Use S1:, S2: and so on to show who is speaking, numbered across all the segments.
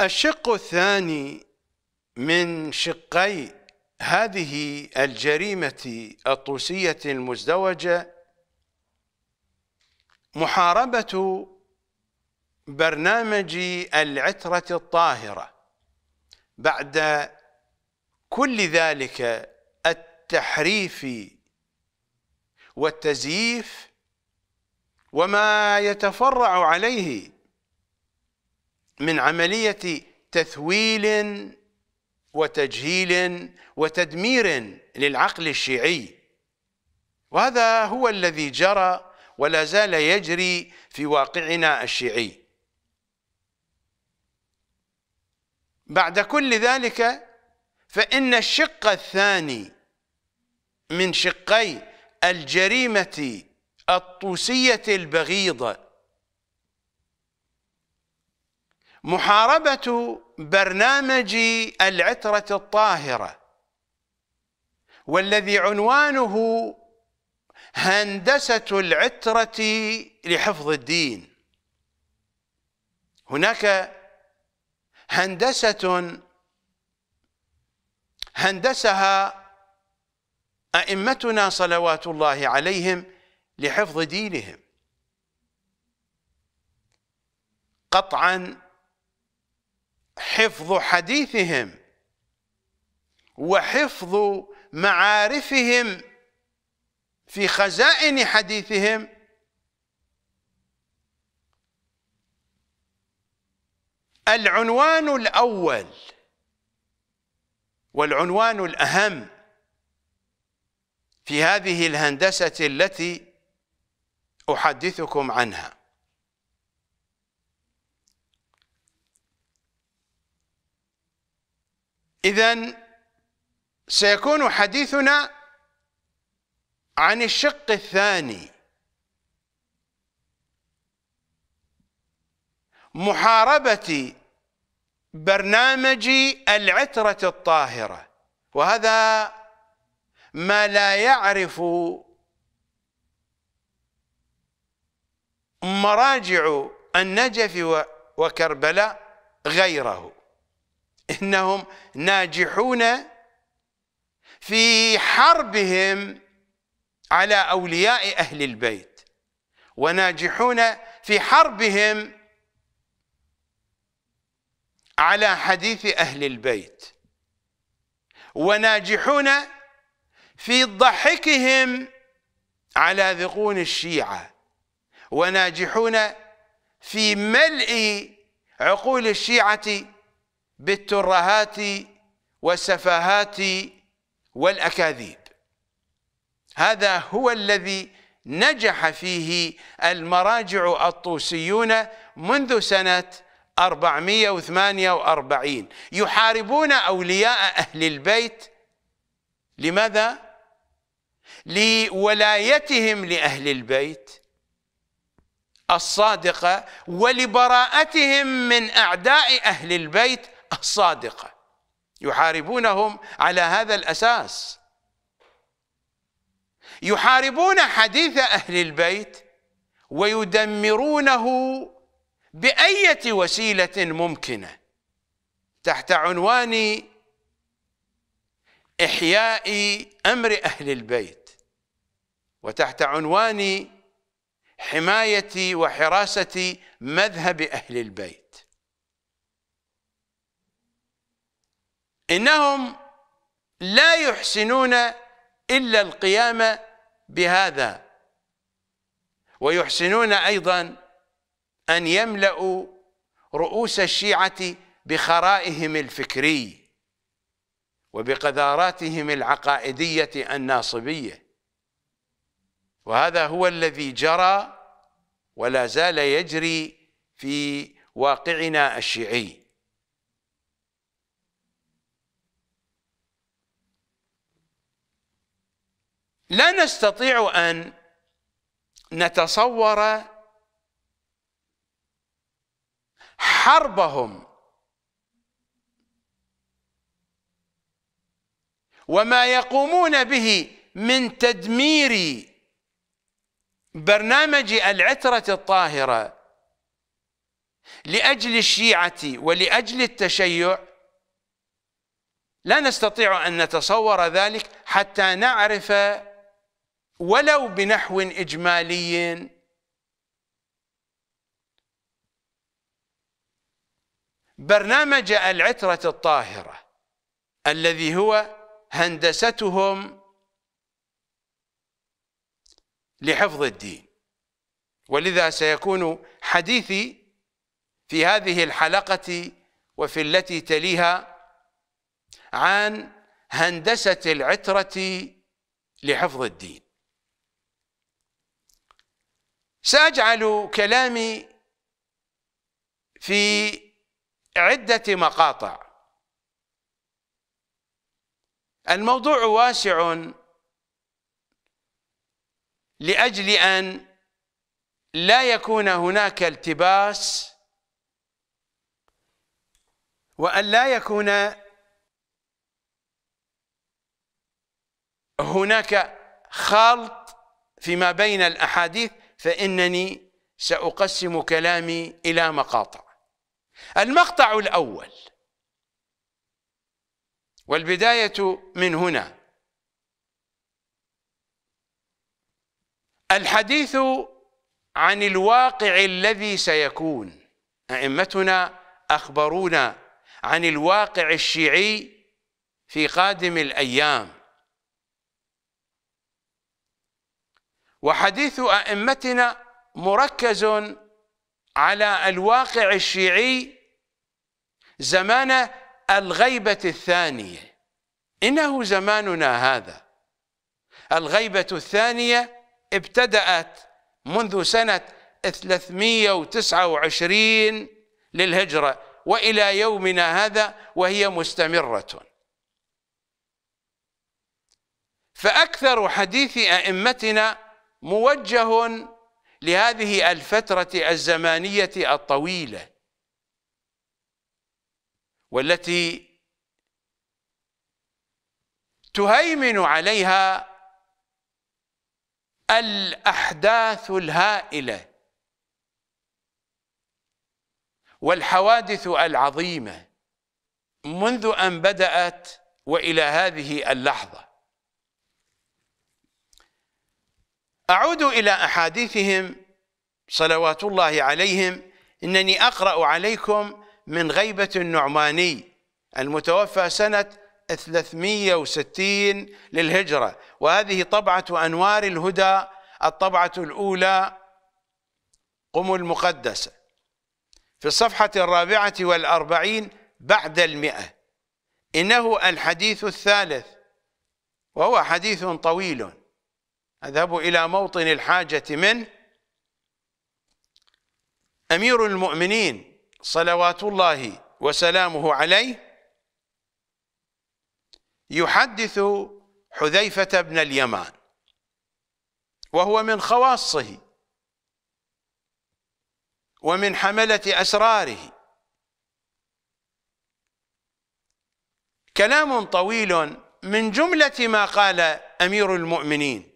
S1: الشق الثاني من شقي هذه الجريمة الطوسية المزدوجة محاربة برنامج العترة الطاهرة بعد كل ذلك التحريف والتزييف وما يتفرع عليه من عملية تثويل وتجهيل وتدمير للعقل الشيعي وهذا هو الذي جرى ولا زال يجري في واقعنا الشيعي بعد كل ذلك فإن الشق الثاني من شقي الجريمة الطوسية البغيضة محاربة برنامج العترة الطاهرة والذي عنوانه هندسة العترة لحفظ الدين هناك هندسة هندسها أئمتنا صلوات الله عليهم لحفظ دينهم قطعا حفظ حديثهم وحفظ معارفهم في خزائن حديثهم العنوان الاول والعنوان الاهم في هذه الهندسه التي احدثكم عنها إذا سيكون حديثنا عن الشق الثاني محاربة برنامج العترة الطاهرة وهذا ما لا يعرف مراجع النجف وكربلاء غيره إنهم ناجحون في حربهم على أولياء أهل البيت وناجحون في حربهم على حديث أهل البيت وناجحون في ضحكهم على ذقون الشيعة وناجحون في ملء عقول الشيعة بالترهات والسفاهات والاكاذيب هذا هو الذي نجح فيه المراجع الطوسيون منذ سنه 448 يحاربون أولياء أهل البيت لماذا؟ لولايتهم لأهل البيت الصادقة ولبراءتهم من أعداء أهل البيت الصادقة يحاربونهم على هذا الأساس يحاربون حديث أهل البيت ويدمرونه بأية وسيلة ممكنة تحت عنوان إحياء أمر أهل البيت وتحت عنوان حماية وحراسة مذهب أهل البيت إنهم لا يحسنون إلا القيام بهذا ويحسنون أيضا أن يملأوا رؤوس الشيعة بخرائهم الفكري وبقذاراتهم العقائدية الناصبية وهذا هو الذي جرى ولا زال يجري في واقعنا الشيعي لا نستطيع أن نتصور حربهم وما يقومون به من تدمير برنامج العترة الطاهرة لأجل الشيعة ولأجل التشيع لا نستطيع أن نتصور ذلك حتى نعرف ولو بنحو إجمالي برنامج العترة الطاهرة الذي هو هندستهم لحفظ الدين ولذا سيكون حديثي في هذه الحلقة وفي التي تليها عن هندسة العترة لحفظ الدين سأجعل كلامي في عدة مقاطع الموضوع واسع لأجل أن لا يكون هناك التباس وأن لا يكون هناك خلط فيما بين الأحاديث فإنني سأقسم كلامي إلى مقاطع المقطع الأول والبداية من هنا الحديث عن الواقع الذي سيكون أئمتنا أخبرونا عن الواقع الشيعي في قادم الأيام وحديث أئمتنا مركز على الواقع الشيعي زمان الغيبة الثانية إنه زماننا هذا الغيبة الثانية ابتدأت منذ سنة 329 للهجرة وإلى يومنا هذا وهي مستمرة فأكثر حديث أئمتنا موجه لهذه الفترة الزمانية الطويلة والتي تهيمن عليها الأحداث الهائلة والحوادث العظيمة منذ أن بدأت وإلى هذه اللحظة أعود إلى أحاديثهم صلوات الله عليهم إنني أقرأ عليكم من غيبة النعماني المتوفى سنة 360 للهجرة وهذه طبعة أنوار الهدى الطبعة الأولى قم المقدسة في الصفحة الرابعة والأربعين بعد المئة إنه الحديث الثالث وهو حديث طويل اذهب الى موطن الحاجه من امير المؤمنين صلوات الله وسلامه عليه يحدث حذيفه بن اليمان وهو من خواصه ومن حمله اسراره كلام طويل من جمله ما قال امير المؤمنين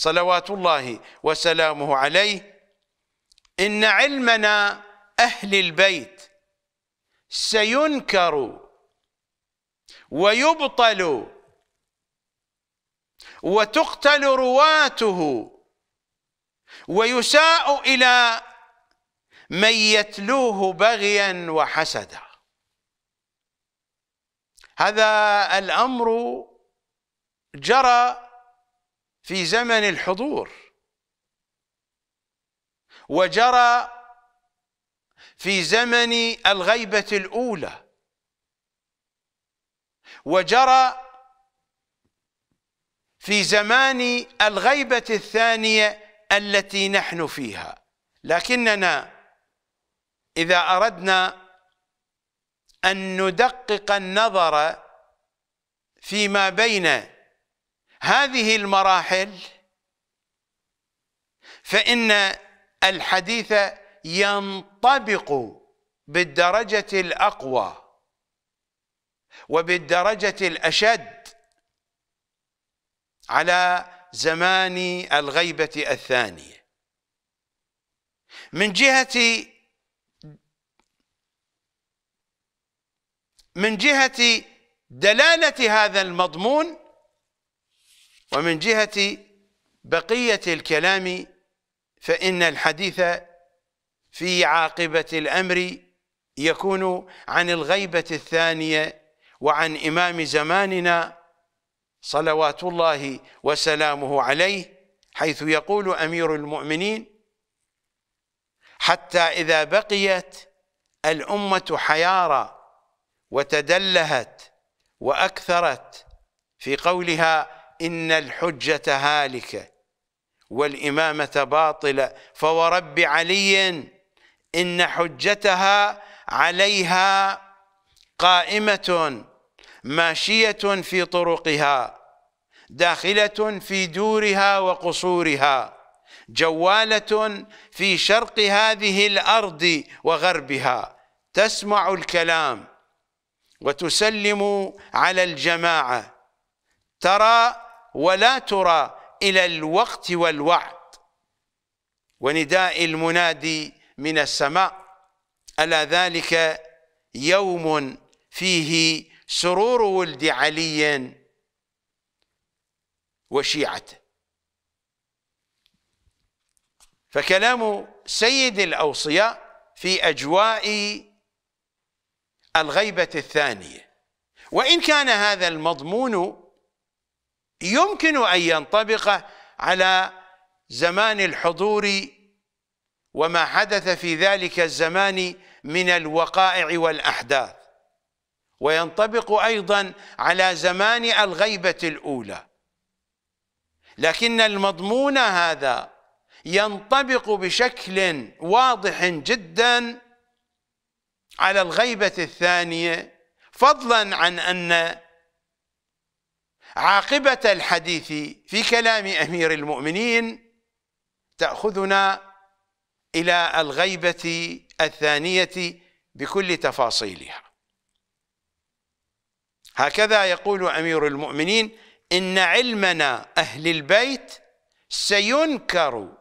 S1: صلوات الله وسلامه عليه إن علمنا أهل البيت سينكر ويبطل وتقتل رواته ويساء إلى من يتلوه بغيا وحسدا هذا الأمر جرى في زمن الحضور وجرى في زمن الغيبة الأولى وجرى في زمان الغيبة الثانية التي نحن فيها لكننا إذا أردنا أن ندقق النظر فيما بين هذه المراحل فإن الحديث ينطبق بالدرجة الأقوى وبالدرجة الأشد على زمان الغيبة الثانية من جهة من جهة دلالة هذا المضمون ومن جهة بقية الكلام فإن الحديث في عاقبة الأمر يكون عن الغيبة الثانية وعن إمام زماننا صلوات الله وسلامه عليه حيث يقول أمير المؤمنين حتى إذا بقيت الأمة حيارى وتدلهت وأكثرت في قولها إن الحجة هالكة والإمامة باطلة فورب علي إن حجتها عليها قائمة ماشية في طرقها داخلة في دورها وقصورها جوالة في شرق هذه الأرض وغربها تسمع الكلام وتسلم على الجماعة ترى ولا ترى إلى الوقت والوعد ونداء المنادي من السماء ألا ذلك يوم فيه سرور ولد علي وشيعته فكلام سيد الأوصياء في أجواء الغيبة الثانية وإن كان هذا المضمون يمكن أن ينطبق على زمان الحضور وما حدث في ذلك الزمان من الوقائع والأحداث وينطبق أيضا على زمان الغيبة الأولى لكن المضمون هذا ينطبق بشكل واضح جدا على الغيبة الثانية فضلا عن أن عاقبة الحديث في كلام أمير المؤمنين تأخذنا إلى الغيبة الثانية بكل تفاصيلها هكذا يقول أمير المؤمنين إن علمنا أهل البيت سينكر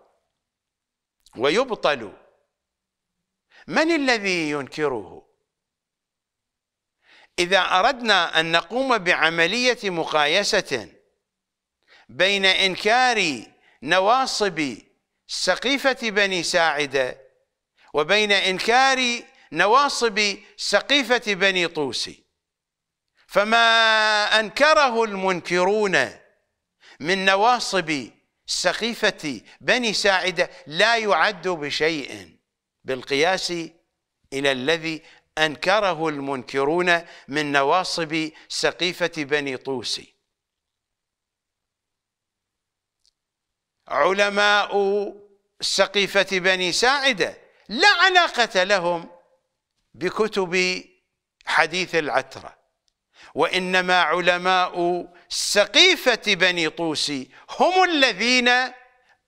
S1: ويبطل من الذي ينكره إذا أردنا أن نقوم بعملية مقايسة بين إنكار نواصب سقيفة بني ساعدة وبين إنكار نواصب سقيفة بني طوسي فما أنكره المنكرون من نواصب سقيفة بني ساعدة لا يعد بشيء بالقياس إلى الذي أنكره المنكرون من نواصب سقيفة بني طوسي علماء سقيفة بني ساعدة لا علاقة لهم بكتب حديث العترة وإنما علماء سقيفة بني طوسي هم الذين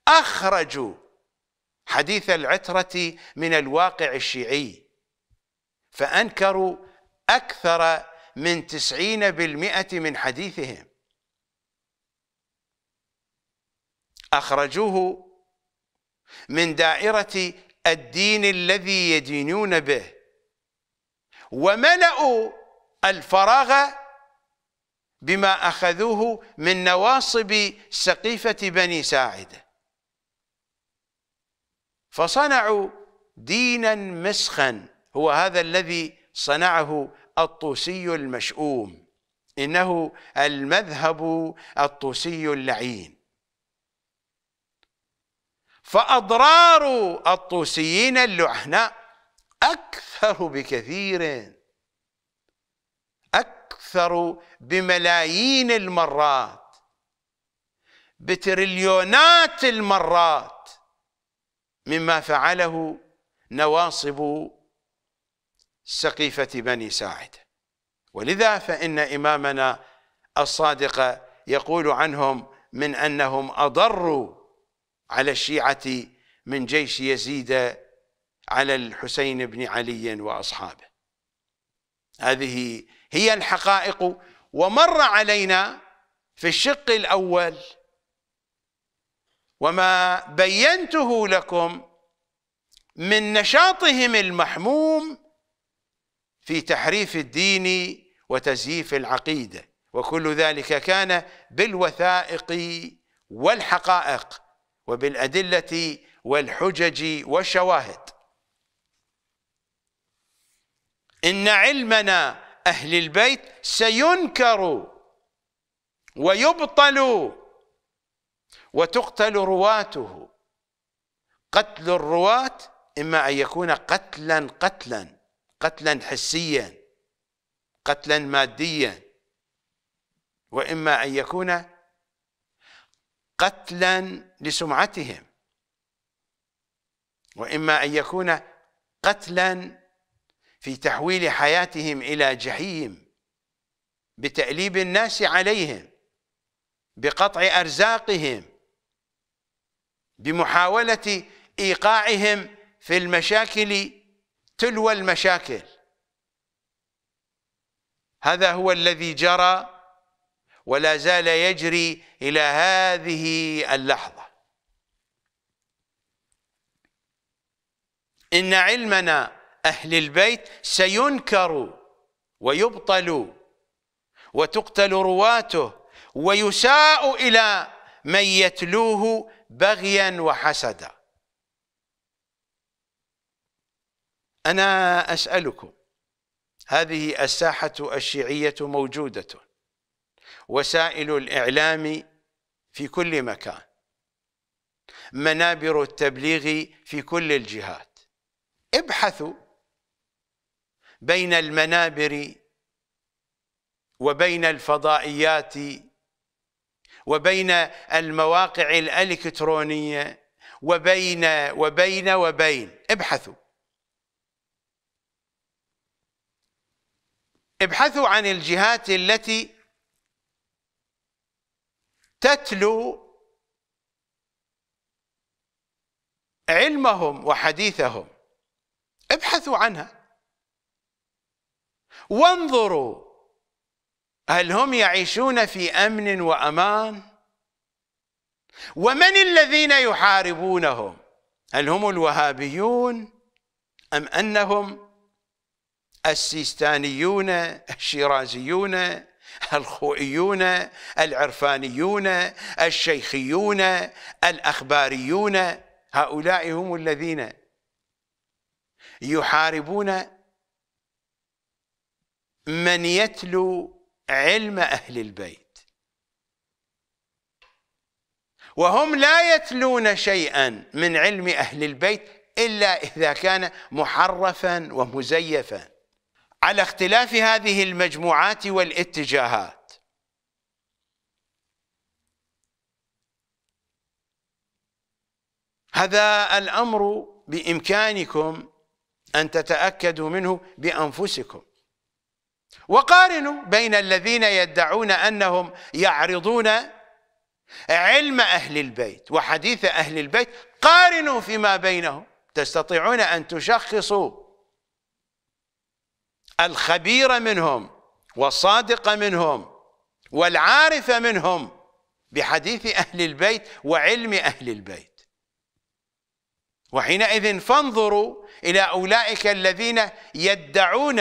S1: أخرجوا حديث العترة من الواقع الشيعي فأنكروا أكثر من تسعين بالمئة من حديثهم أخرجوه من دائرة الدين الذي يدينون به وملأوا الفراغ بما أخذوه من نواصب سقيفة بني ساعدة فصنعوا دينا مسخا هو هذا الذي صنعه الطوسي المشؤوم إنه المذهب الطوسي اللعين فأضرار الطوسيين اللعناء أكثر بكثير أكثر بملايين المرات بتريليونات المرات مما فعله نواصب سقيفة بني ساعد ولذا فإن إمامنا الصادق يقول عنهم من أنهم أضروا على الشيعة من جيش يزيد على الحسين بن علي وأصحابه هذه هي الحقائق ومر علينا في الشق الأول وما بينته لكم من نشاطهم المحموم في تحريف الدين وتزييف العقيدة وكل ذلك كان بالوثائق والحقائق وبالأدلة والحجج والشواهد إن علمنا أهل البيت سينكر ويبطل وتقتل رواته قتل الرواة إما أن يكون قتلا قتلا قتلا حسيا قتلا ماديا واما ان يكون قتلا لسمعتهم واما ان يكون قتلا في تحويل حياتهم الى جحيم بتاليب الناس عليهم بقطع ارزاقهم بمحاوله ايقاعهم في المشاكل تلوى المشاكل هذا هو الذي جرى ولا زال يجري إلى هذه اللحظة إن علمنا أهل البيت سينكر ويبطل وتقتل رواته ويساء إلى من يتلوه بغيا وحسدا أنا أسألكم هذه الساحة الشيعية موجودة وسائل الإعلام في كل مكان منابر التبليغ في كل الجهات ابحثوا بين المنابر وبين الفضائيات وبين المواقع الإلكترونية وبين وبين وبين ابحثوا ابحثوا عن الجهات التي تتلو علمهم وحديثهم ابحثوا عنها وانظروا هل هم يعيشون في امن وامان ومن الذين يحاربونهم هل هم الوهابيون ام انهم السيستانيون الشيرازيون الخوئيون العرفانيون الشيخيون الأخباريون هؤلاء هم الذين يحاربون من يتلو علم أهل البيت وهم لا يتلون شيئا من علم أهل البيت إلا إذا كان محرفا ومزيفا على اختلاف هذه المجموعات والاتجاهات هذا الأمر بإمكانكم أن تتأكدوا منه بأنفسكم وقارنوا بين الذين يدعون أنهم يعرضون علم أهل البيت وحديث أهل البيت قارنوا فيما بينهم تستطيعون أن تشخصوا الخبير منهم والصادق منهم والعارف منهم بحديث أهل البيت وعلم أهل البيت وحينئذ فانظروا إلى أولئك الذين يدعون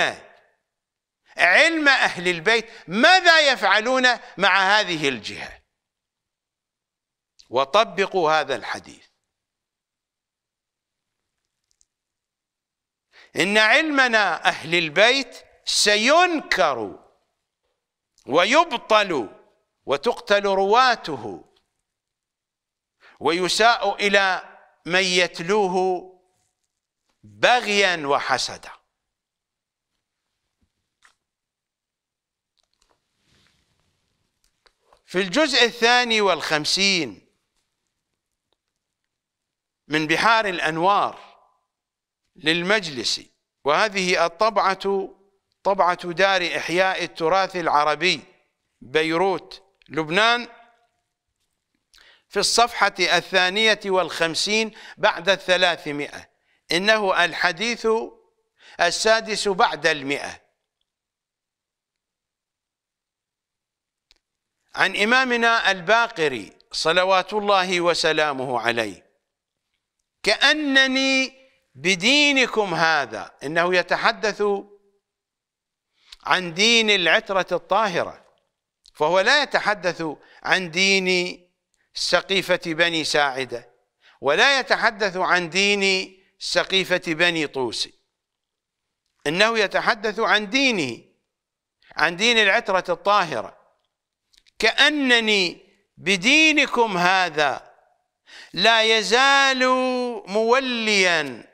S1: علم أهل البيت ماذا يفعلون مع هذه الجهة وطبقوا هذا الحديث إن علمنا أهل البيت سينكر ويبطل وتقتل رواته ويساء إلى من يتلوه بغيا وحسدا في الجزء الثاني والخمسين من بحار الأنوار للمجلس وهذه الطبعة طبعة دار إحياء التراث العربي بيروت لبنان في الصفحة الثانية والخمسين بعد الثلاثمائة إنه الحديث السادس بعد المئة عن إمامنا الباقري صلوات الله وسلامه عليه كأنني بدينكم هذا انه يتحدث عن دين العتره الطاهره فهو لا يتحدث عن دين سقيفه بني ساعده ولا يتحدث عن دين سقيفه بني طوسي انه يتحدث عن دينه عن دين العتره الطاهره كانني بدينكم هذا لا يزال موليا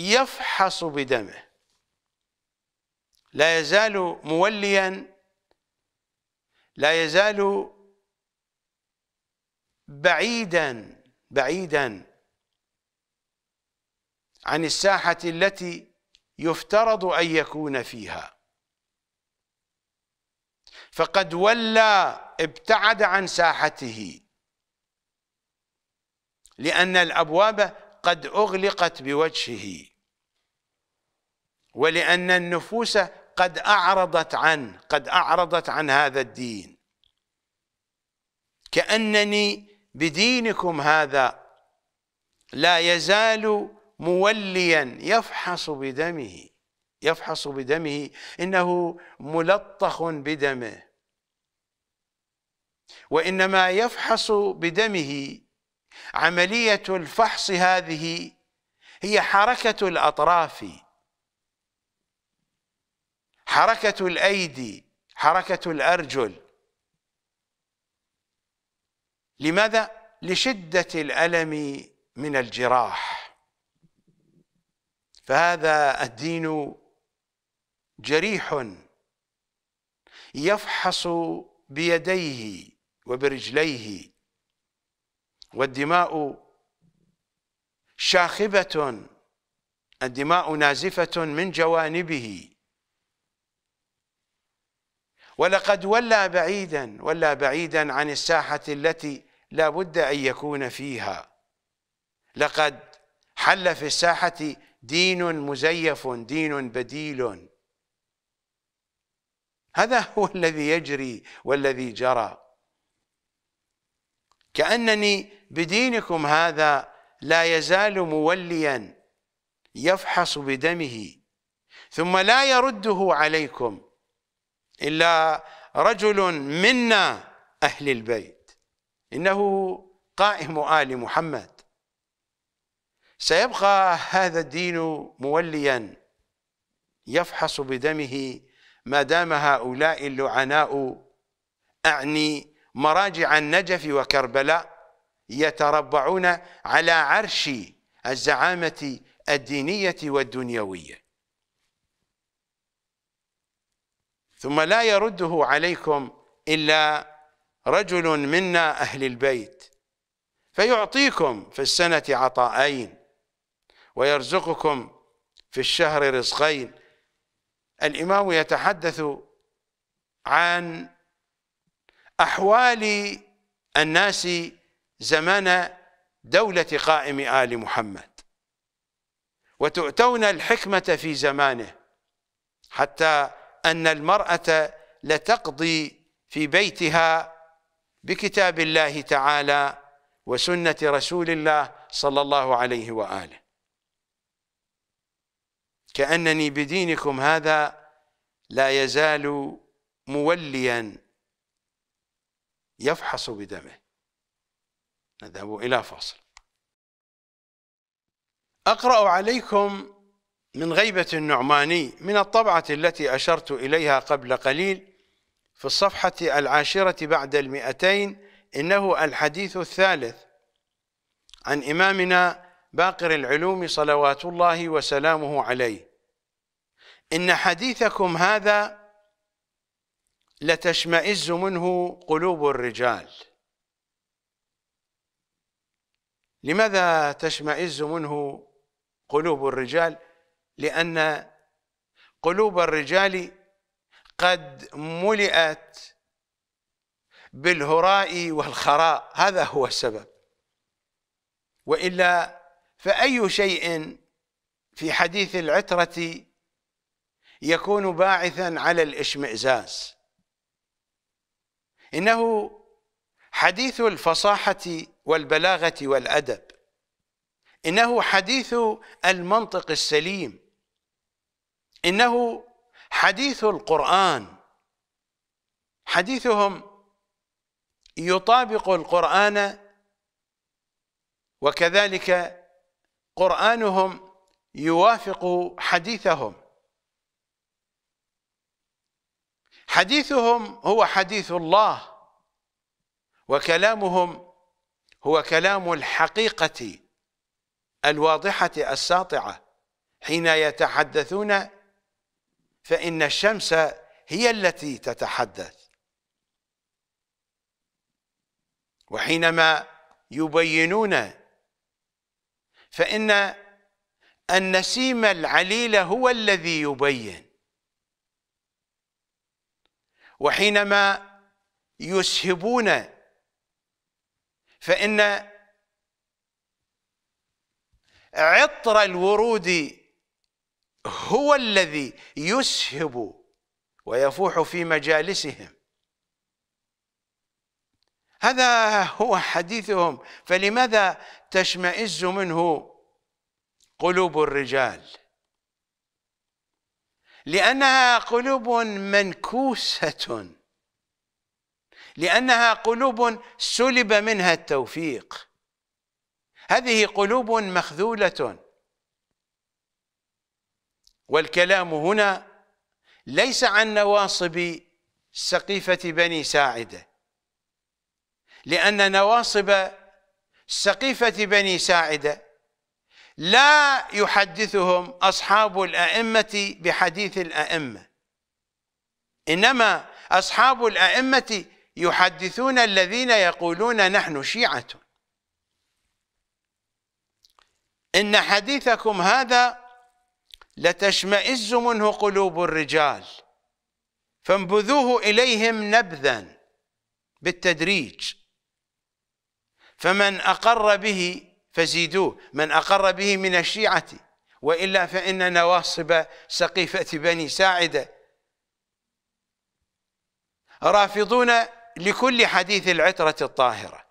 S1: يفحص بدمه لا يزال موليا لا يزال بعيدا بعيدا عن الساحة التي يفترض أن يكون فيها فقد ولى ابتعد عن ساحته لأن الأبواب قد أغلقت بوجهه ولأن النفوس قد أعرضت عنه قد أعرضت عن هذا الدين كأنني بدينكم هذا لا يزال موليا يفحص بدمه يفحص بدمه إنه ملطخ بدمه وإنما يفحص بدمه عملية الفحص هذه هي حركة الأطراف حركة الأيدي حركة الأرجل لماذا؟ لشدة الألم من الجراح فهذا الدين جريح يفحص بيديه وبرجليه والدماء شاخبة الدماء نازفة من جوانبه ولقد ولى بعيدا ولى بعيدا عن الساحة التي لا بد أن يكون فيها لقد حل في الساحة دين مزيف دين بديل هذا هو الذي يجري والذي جرى كأنني بدينكم هذا لا يزال موليا يفحص بدمه ثم لا يرده عليكم إلا رجل منا أهل البيت إنه قائم آل محمد سيبقى هذا الدين موليا يفحص بدمه ما دام هؤلاء اللعناء أعني مراجع النجف وكربلاء يتربعون على عرش الزعامة الدينية والدنيوية ثم لا يرده عليكم إلا رجل منا أهل البيت فيعطيكم في السنة عطاءين ويرزقكم في الشهر رزقين الإمام يتحدث عن أحوال الناس زمان دولة قائم آل محمد وتؤتون الحكمة في زمانه حتى أن المرأة لتقضي في بيتها بكتاب الله تعالى وسنة رسول الله صلى الله عليه وآله كأنني بدينكم هذا لا يزال موليا يفحص بدمه نذهب إلى فاصل أقرأ عليكم من غيبة النعماني من الطبعة التي أشرت إليها قبل قليل في الصفحة العاشرة بعد المئتين إنه الحديث الثالث عن إمامنا باقر العلوم صلوات الله وسلامه عليه إن حديثكم هذا لتشمئز منه قلوب الرجال لماذا تشمئز منه قلوب الرجال؟ لأن قلوب الرجال قد ملئت بالهراء والخراء هذا هو السبب وإلا فأي شيء في حديث العترة يكون باعثا على الاشمئزاز إنه حديث الفصاحة والبلاغة والأدب إنه حديث المنطق السليم إنه حديث القرآن حديثهم يطابق القرآن وكذلك قرآنهم يوافق حديثهم حديثهم هو حديث الله وكلامهم هو كلام الحقيقة الواضحة الساطعة حين يتحدثون فإن الشمس هي التي تتحدث وحينما يبينون فإن النسيم العليل هو الذي يبين وحينما يسهبون فإن عطر الورود هو الذي يسهب ويفوح في مجالسهم هذا هو حديثهم فلماذا تشمئز منه قلوب الرجال لأنها قلوب منكوسة لأنها قلوب سلب منها التوفيق هذه قلوب مخذولة والكلام هنا ليس عن نواصب سقيفة بني ساعدة لأن نواصب سقيفة بني ساعدة لا يحدثهم أصحاب الأئمة بحديث الأئمة إنما أصحاب الأئمة يحدثون الذين يقولون نحن شيعة إن حديثكم هذا لتشمئز منه قلوب الرجال فانبذوه إليهم نبذا بالتدريج فمن أقر به فزيدوه من أقر به من الشيعة وإلا فإن نواصب سقيفة بني ساعدة رافضون لكل حديث العترة الطاهرة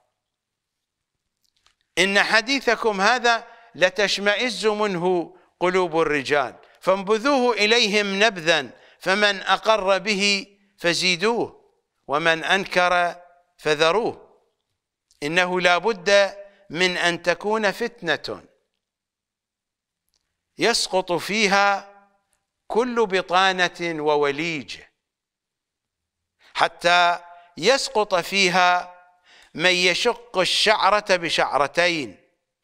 S1: إن حديثكم هذا لتشمئز منه قلوب الرجال فانبذوه إليهم نبذا فمن أقر به فزيدوه ومن أنكر فذروه إنه لا بد من أن تكون فتنة يسقط فيها كل بطانة ووليج حتى يسقط فيها من يشق الشعرة بشعرتين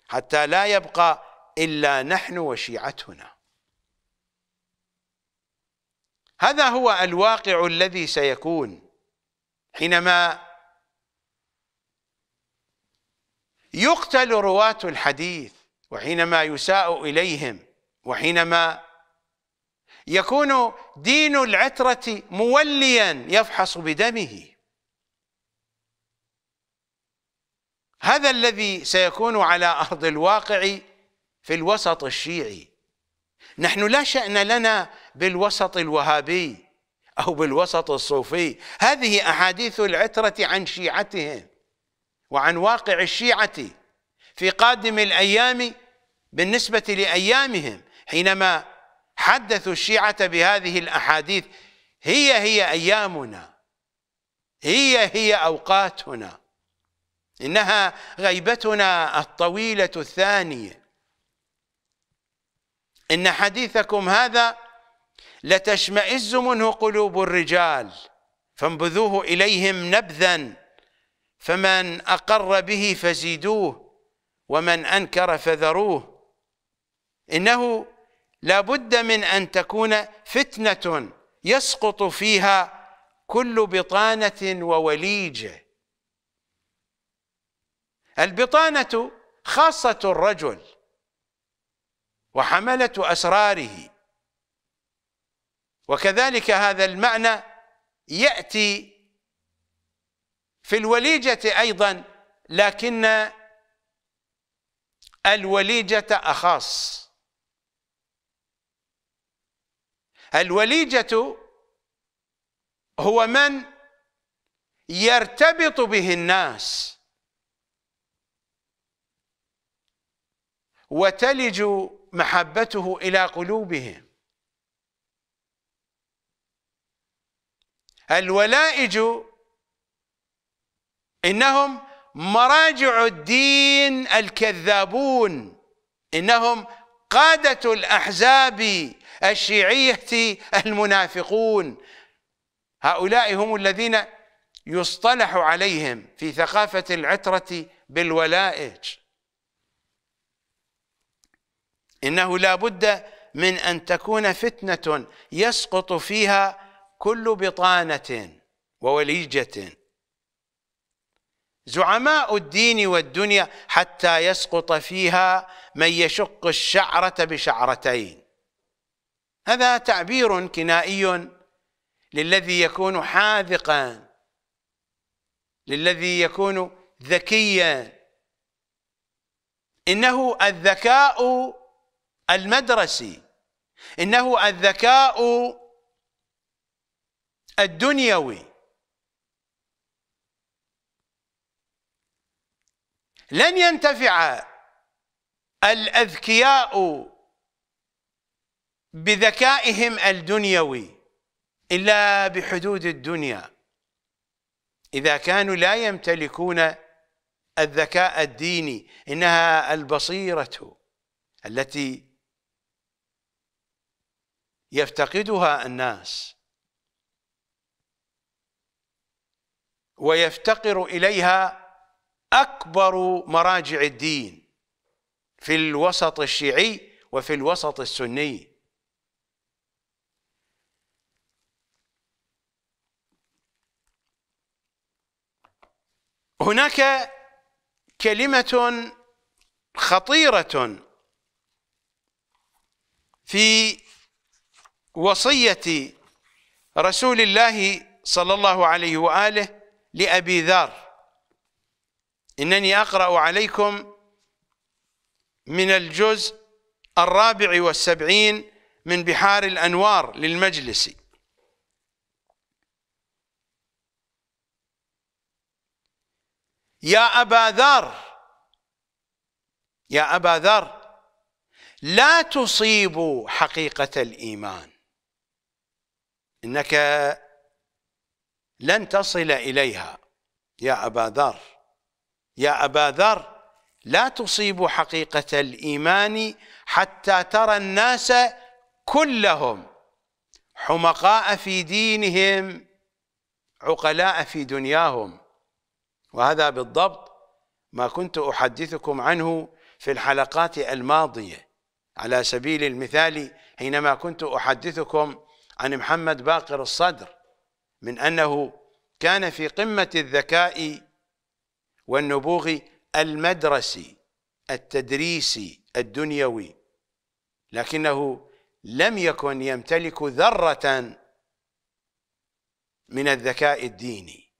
S1: حتى لا يبقى إلا نحن وشيعتنا هذا هو الواقع الذي سيكون حينما يقتل رواة الحديث وحينما يساء إليهم وحينما يكون دين العترة موليا يفحص بدمه هذا الذي سيكون على أرض الواقع في الوسط الشيعي نحن لا شأن لنا بالوسط الوهابي أو بالوسط الصوفي هذه أحاديث العترة عن شيعتهم وعن واقع الشيعة في قادم الأيام بالنسبة لأيامهم حينما حدثوا الشيعة بهذه الأحاديث هي هي أيامنا هي هي أوقاتنا إنها غيبتنا الطويلة الثانية إن حديثكم هذا لتشمئز منه قلوب الرجال فانبذوه إليهم نبذا فمن أقر به فزيدوه ومن أنكر فذروه إنه لا بد من أن تكون فتنة يسقط فيها كل بطانة ووليجة البطانة خاصة الرجل وحملة أسراره وكذلك هذا المعنى يأتي في الوليجة أيضا لكن الوليجة أخص الوليجة هو من يرتبط به الناس وتلج محبته إلى قلوبهم الولائج إنهم مراجع الدين الكذابون إنهم قادة الأحزاب الشيعية المنافقون هؤلاء هم الذين يصطلح عليهم في ثقافة العترة بالولائج إنه لا بد من أن تكون فتنة يسقط فيها كل بطانة ووليجة زعماء الدين والدنيا حتى يسقط فيها من يشق الشعرة بشعرتين هذا تعبير كنائي للذي يكون حاذقا للذي يكون ذكيا انه الذكاء المدرسي انه الذكاء الدنيوي لن ينتفع الاذكياء بذكائهم الدنيوي الا بحدود الدنيا اذا كانوا لا يمتلكون الذكاء الديني انها البصيره التي يفتقدها الناس ويفتقر إليها أكبر مراجع الدين في الوسط الشيعي وفي الوسط السني هناك كلمة خطيرة في وصية رسول الله صلى الله عليه وآله لأبي ذر إنني أقرأ عليكم من الجزء الرابع والسبعين من بحار الأنوار للمجلس يا أبا ذر يا أبا ذر لا تصيبوا حقيقة الإيمان إنك لن تصل إليها يا أبا ذر يا أبا ذر لا تصيب حقيقة الإيمان حتى ترى الناس كلهم حمقاء في دينهم عقلاء في دنياهم وهذا بالضبط ما كنت أحدثكم عنه في الحلقات الماضية على سبيل المثال حينما كنت أحدثكم عن محمد باقر الصدر من أنه كان في قمة الذكاء والنبوغ المدرسي التدريسي الدنيوي لكنه لم يكن يمتلك ذرة من الذكاء الديني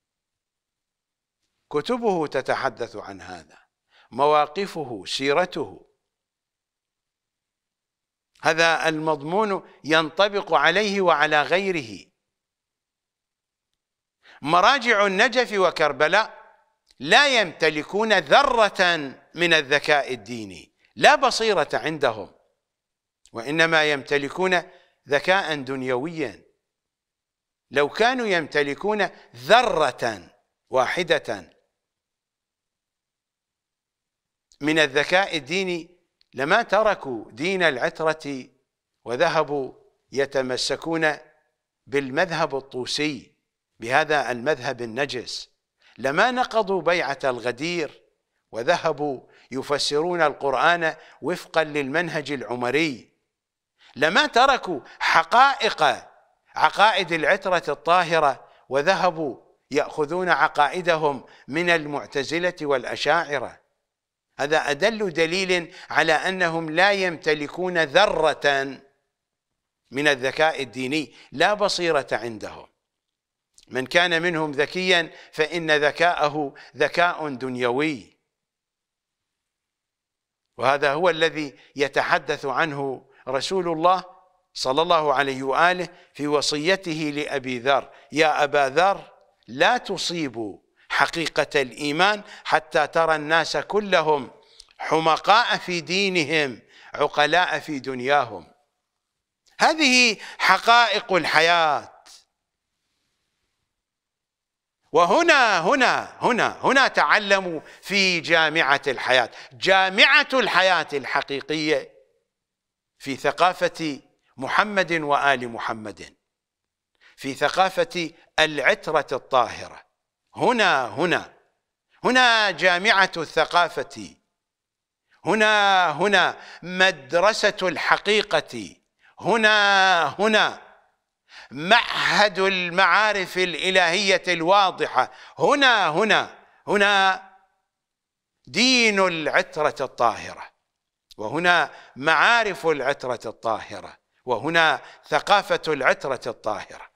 S1: كتبه تتحدث عن هذا مواقفه سيرته هذا المضمون ينطبق عليه وعلى غيره مراجع النجف وكربلاء لا يمتلكون ذرة من الذكاء الديني لا بصيرة عندهم وإنما يمتلكون ذكاء دنيويا لو كانوا يمتلكون ذرة واحدة من الذكاء الديني لما تركوا دين العترة وذهبوا يتمسكون بالمذهب الطوسي بهذا المذهب النجس لما نقضوا بيعة الغدير وذهبوا يفسرون القرآن وفقا للمنهج العمري لما تركوا حقائق عقائد العترة الطاهرة وذهبوا يأخذون عقائدهم من المعتزلة والأشاعرة هذا أدل دليل على أنهم لا يمتلكون ذرة من الذكاء الديني لا بصيرة عندهم من كان منهم ذكيا فإن ذكاءه ذكاء دنيوي وهذا هو الذي يتحدث عنه رسول الله صلى الله عليه وآله في وصيته لأبي ذر يا أبا ذر لا تصيبوا حقيقة الإيمان حتى ترى الناس كلهم حمقاء في دينهم عقلاء في دنياهم هذه حقائق الحياة وهنا هنا هنا هنا تعلموا في جامعة الحياة جامعة الحياة الحقيقية في ثقافة محمد وآل محمد في ثقافة العترة الطاهرة هنا هنا هنا جامعة الثقافة هنا هنا مدرسة الحقيقة هنا هنا معهد المعارف الإلهية الواضحة هنا هنا هنا دين العترة الطاهرة وهنا معارف العترة الطاهرة وهنا ثقافة العترة الطاهرة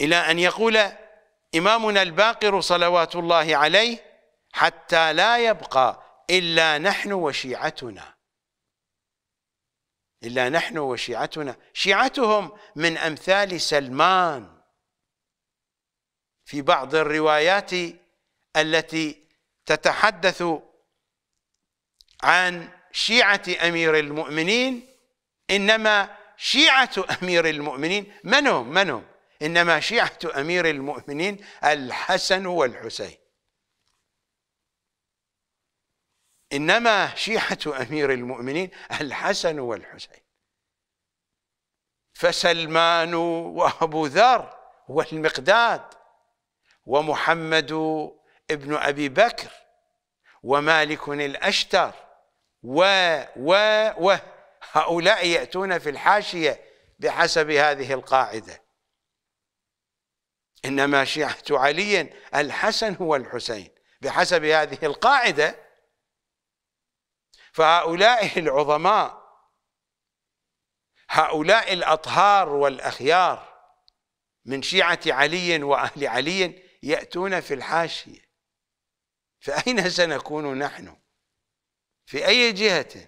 S1: إلى أن يقول إمامنا الباقر صلوات الله عليه حتى لا يبقى إلا نحن وشيعتنا إلا نحن وشيعتنا شيعتهم من أمثال سلمان في بعض الروايات التي تتحدث عن شيعة أمير المؤمنين إنما شيعة أمير المؤمنين من هم من هم إنما شيعة أمير المؤمنين الحسن والحسين إنما شيعة أمير المؤمنين الحسن والحسين فسلمان وأبو ذر والمقداد ومحمد ابن أبي بكر ومالك الأشتر و و و هؤلاء يأتون في الحاشية بحسب هذه القاعدة إنما شيعة علي الحسن والحسين بحسب هذه القاعدة فهؤلاء العظماء هؤلاء الأطهار والأخيار من شيعة علي وأهل علي يأتون في الحاشية فأين سنكون نحن في أي جهة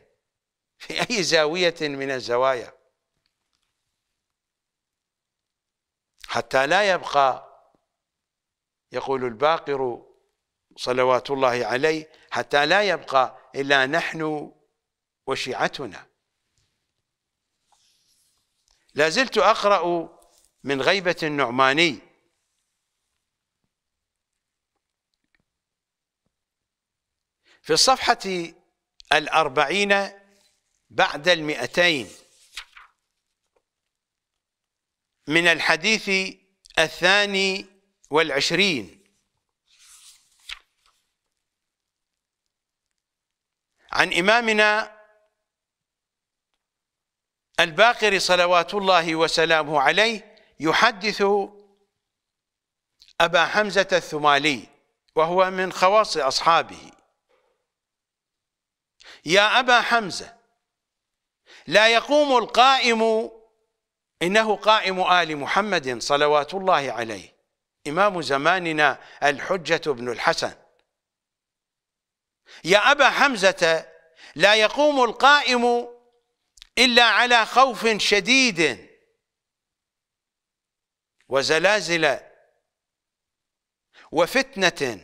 S1: في أي زاوية من الزوايا حتى لا يبقى يقول الباقر صلوات الله عليه حتى لا يبقى إلا نحن وشيعتنا لا زلت أقرأ من غيبة النعماني في الصفحة الأربعين بعد المئتين من الحديث الثاني والعشرين عن إمامنا الباقر صلوات الله وسلامه عليه يحدث أبا حمزة الثمالي وهو من خواص أصحابه يا أبا حمزة لا يقوم القائم إنه قائم آل محمد صلوات الله عليه إمام زماننا الحجة بن الحسن يا أبا حمزة لا يقوم القائم إلا على خوف شديد وزلازل وفتنة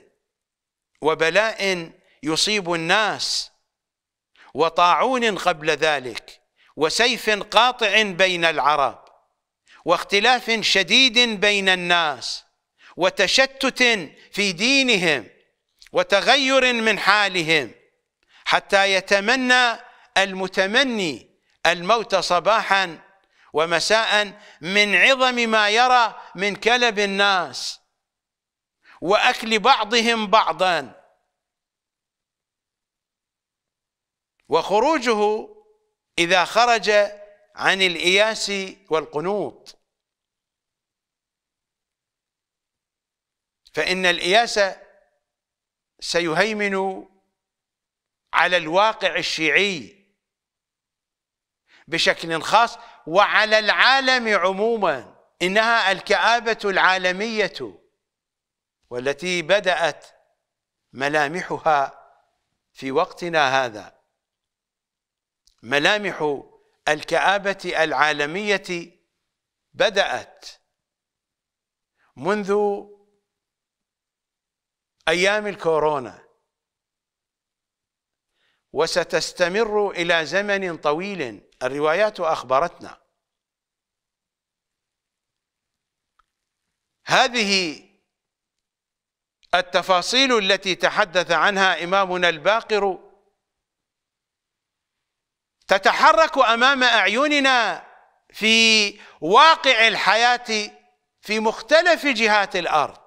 S1: وبلاء يصيب الناس وطاعون قبل ذلك وسيف قاطع بين العرب واختلاف شديد بين الناس وتشتت في دينهم وتغير من حالهم حتى يتمنى المتمني الموت صباحا ومساء من عظم ما يرى من كلب الناس واكل بعضهم بعضا وخروجه اذا خرج عن الاياس والقنوط فان الاياس سيهيمن على الواقع الشيعي بشكل خاص وعلى العالم عموما انها الكابه العالميه والتي بدات ملامحها في وقتنا هذا ملامح الكابه العالميه بدات منذ ايام الكورونا وستستمر الى زمن طويل الروايات اخبرتنا هذه التفاصيل التي تحدث عنها امامنا الباقر تتحرك امام اعيننا في واقع الحياه في مختلف جهات الارض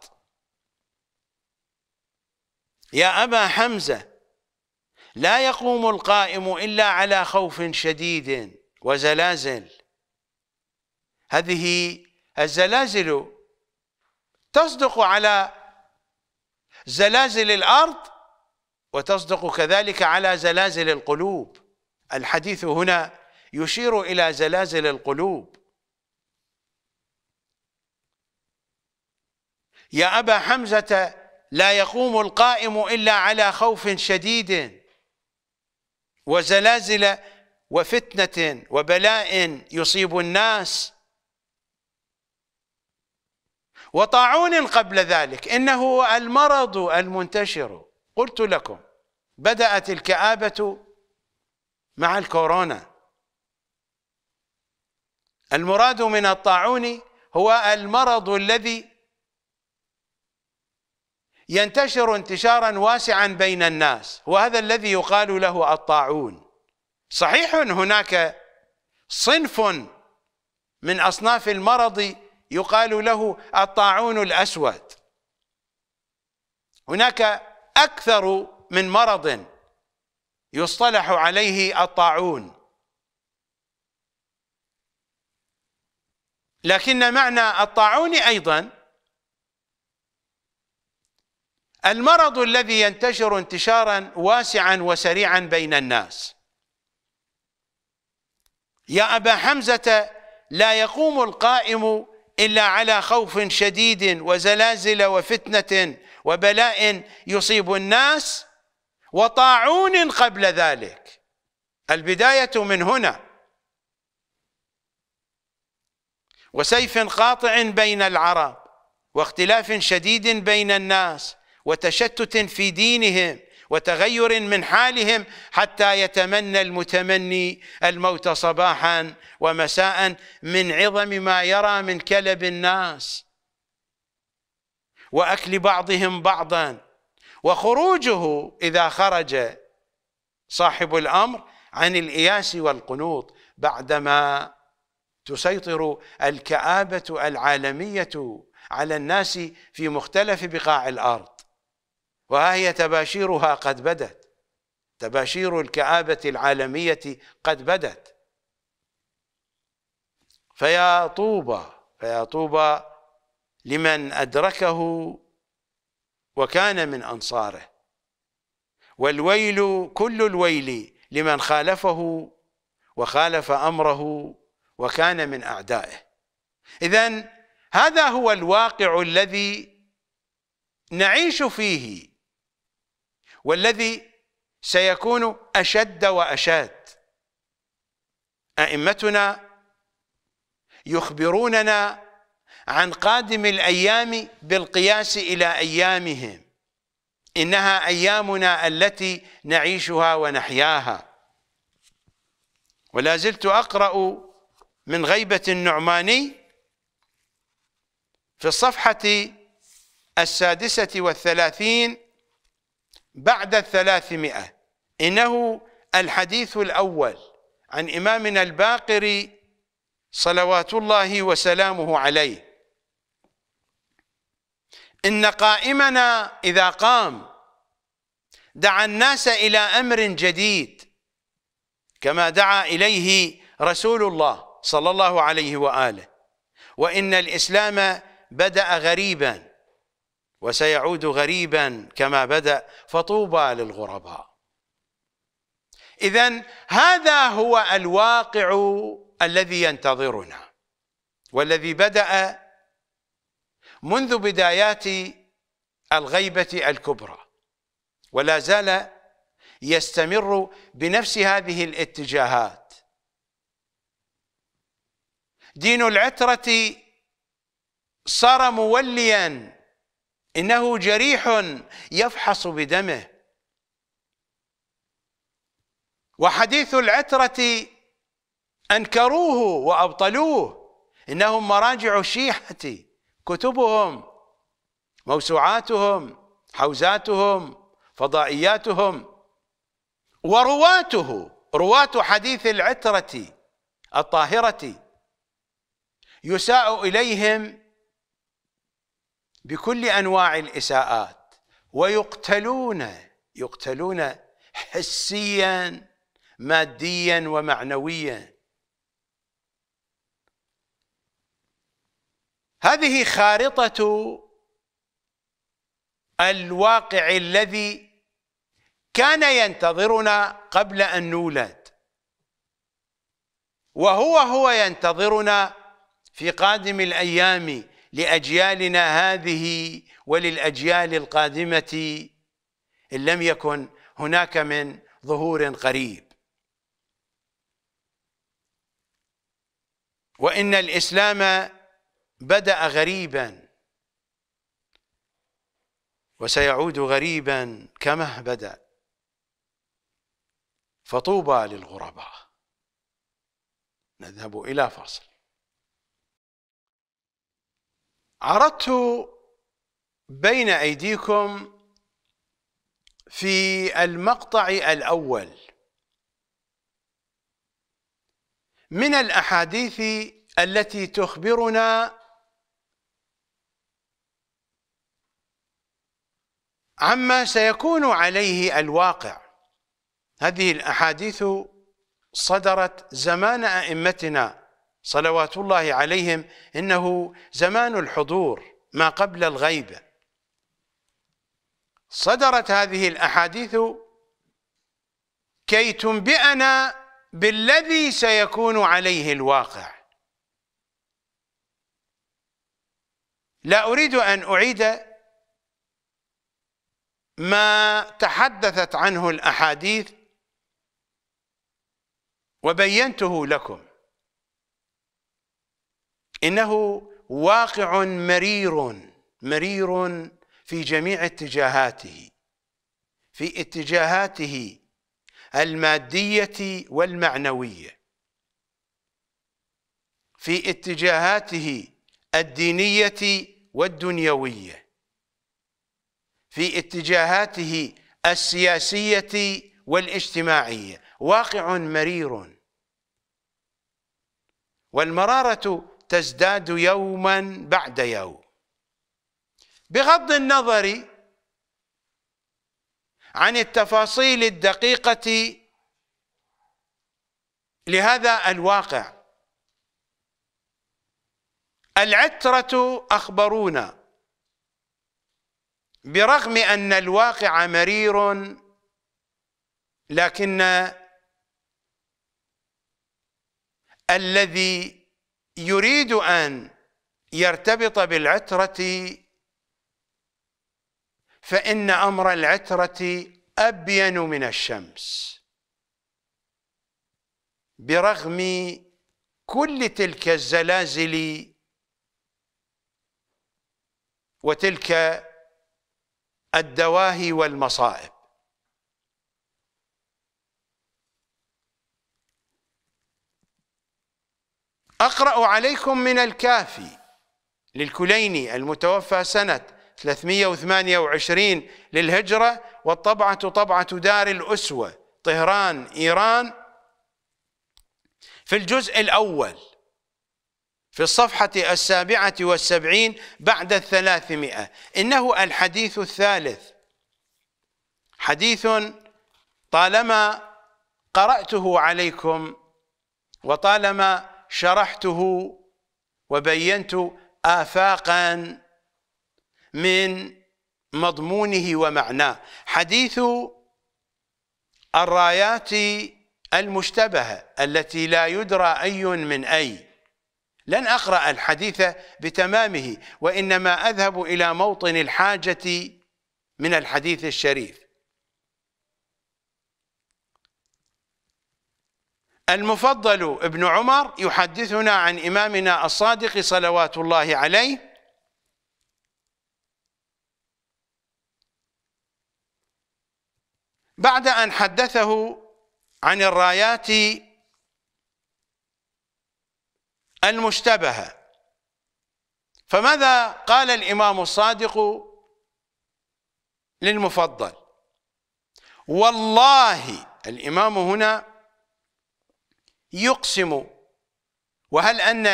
S1: يا أبا حمزة لا يقوم القائم إلا على خوف شديد وزلازل هذه الزلازل تصدق على زلازل الأرض وتصدق كذلك على زلازل القلوب الحديث هنا يشير إلى زلازل القلوب يا أبا حمزة لا يقوم القائم إلا على خوف شديد وزلازل وفتنة وبلاء يصيب الناس وطاعون قبل ذلك إنه المرض المنتشر قلت لكم بدأت الكآبة مع الكورونا المراد من الطاعون هو المرض الذي ينتشر انتشارا واسعا بين الناس وهذا الذي يقال له الطاعون صحيح هناك صنف من اصناف المرض يقال له الطاعون الاسود هناك اكثر من مرض يصطلح عليه الطاعون لكن معنى الطاعون ايضا المرض الذي ينتشر انتشارا واسعا وسريعا بين الناس يا أبا حمزة لا يقوم القائم إلا على خوف شديد وزلازل وفتنة وبلاء يصيب الناس وطاعون قبل ذلك البداية من هنا وسيف قاطع بين العرب واختلاف شديد بين الناس وتشتت في دينهم وتغير من حالهم حتى يتمنى المتمني الموت صباحا ومساء من عظم ما يرى من كلب الناس واكل بعضهم بعضا وخروجه اذا خرج صاحب الامر عن الاياس والقنوط بعدما تسيطر الكآبة العالمية على الناس في مختلف بقاع الأرض وها هي تباشيرها قد بدت تباشير الكآبة العالمية قد بدت فيا طوبى فيا طوبى لمن أدركه وكان من أنصاره والويل كل الويل لمن خالفه وخالف أمره وكان من أعدائه إذا هذا هو الواقع الذي نعيش فيه والذي سيكون أشد وأشاد أئمتنا يخبروننا عن قادم الأيام بالقياس إلى أيامهم إنها أيامنا التي نعيشها ونحياها ولا زلت أقرأ من غيبة النعماني في الصفحة السادسة والثلاثين بعد الثلاثمائة إنه الحديث الأول عن إمامنا الباقر صلوات الله وسلامه عليه إن قائمنا إذا قام دعا الناس إلى أمر جديد كما دعا إليه رسول الله صلى الله عليه وآله وإن الإسلام بدأ غريبا وسيعود غريبا كما بدا فطوبى للغرباء اذا هذا هو الواقع الذي ينتظرنا والذي بدا منذ بدايات الغيبه الكبرى ولا زال يستمر بنفس هذه الاتجاهات دين العتره صار موليا إنه جريح يفحص بدمه وحديث العترة أنكروه وأبطلوه إنهم مراجع الشيحة كتبهم موسوعاتهم حوزاتهم فضائياتهم ورواته رواة حديث العترة الطاهرة يساء إليهم بكل انواع الاساءات ويقتلون يقتلون حسيا ماديا ومعنويا هذه خارطه الواقع الذي كان ينتظرنا قبل ان نولد وهو هو ينتظرنا في قادم الايام لأجيالنا هذه وللأجيال القادمة إن لم يكن هناك من ظهور قريب وإن الإسلام بدأ غريبا وسيعود غريبا كما بدأ فطوبى للغرباء نذهب إلى فاصل عرضت بين ايديكم في المقطع الاول من الاحاديث التي تخبرنا عما سيكون عليه الواقع هذه الاحاديث صدرت زمان ائمتنا صلوات الله عليهم إنه زمان الحضور ما قبل الغيبة صدرت هذه الأحاديث كي تنبئنا بالذي سيكون عليه الواقع لا أريد أن أعيد ما تحدثت عنه الأحاديث وبينته لكم إنه واقع مرير مرير في جميع اتجاهاته في اتجاهاته المادية والمعنوية في اتجاهاته الدينية والدنيوية في اتجاهاته السياسية والاجتماعية واقع مرير والمرارة تزداد يوما بعد يوم بغض النظر عن التفاصيل الدقيقة لهذا الواقع العترة أخبرونا برغم أن الواقع مرير لكن الذي يريد أن يرتبط بالعترة فإن أمر العترة أبين من الشمس برغم كل تلك الزلازل وتلك الدواهي والمصائب أقرأ عليكم من الكافي للكليني المتوفى سنة 328 للهجرة والطبعة طبعة دار الأسوة طهران إيران في الجزء الأول في الصفحة السابعة والسبعين بعد الثلاثمائة إنه الحديث الثالث حديث طالما قرأته عليكم وطالما شرحته وبينت آفاقا من مضمونه ومعناه حديث الرايات المشتبهة التي لا يدرى أي من أي لن أقرأ الحديث بتمامه وإنما أذهب إلى موطن الحاجة من الحديث الشريف المفضل ابن عمر يحدثنا عن إمامنا الصادق صلوات الله عليه بعد أن حدثه عن الرايات المشتبهة فماذا قال الإمام الصادق للمفضل والله الإمام هنا يقسم وهل أن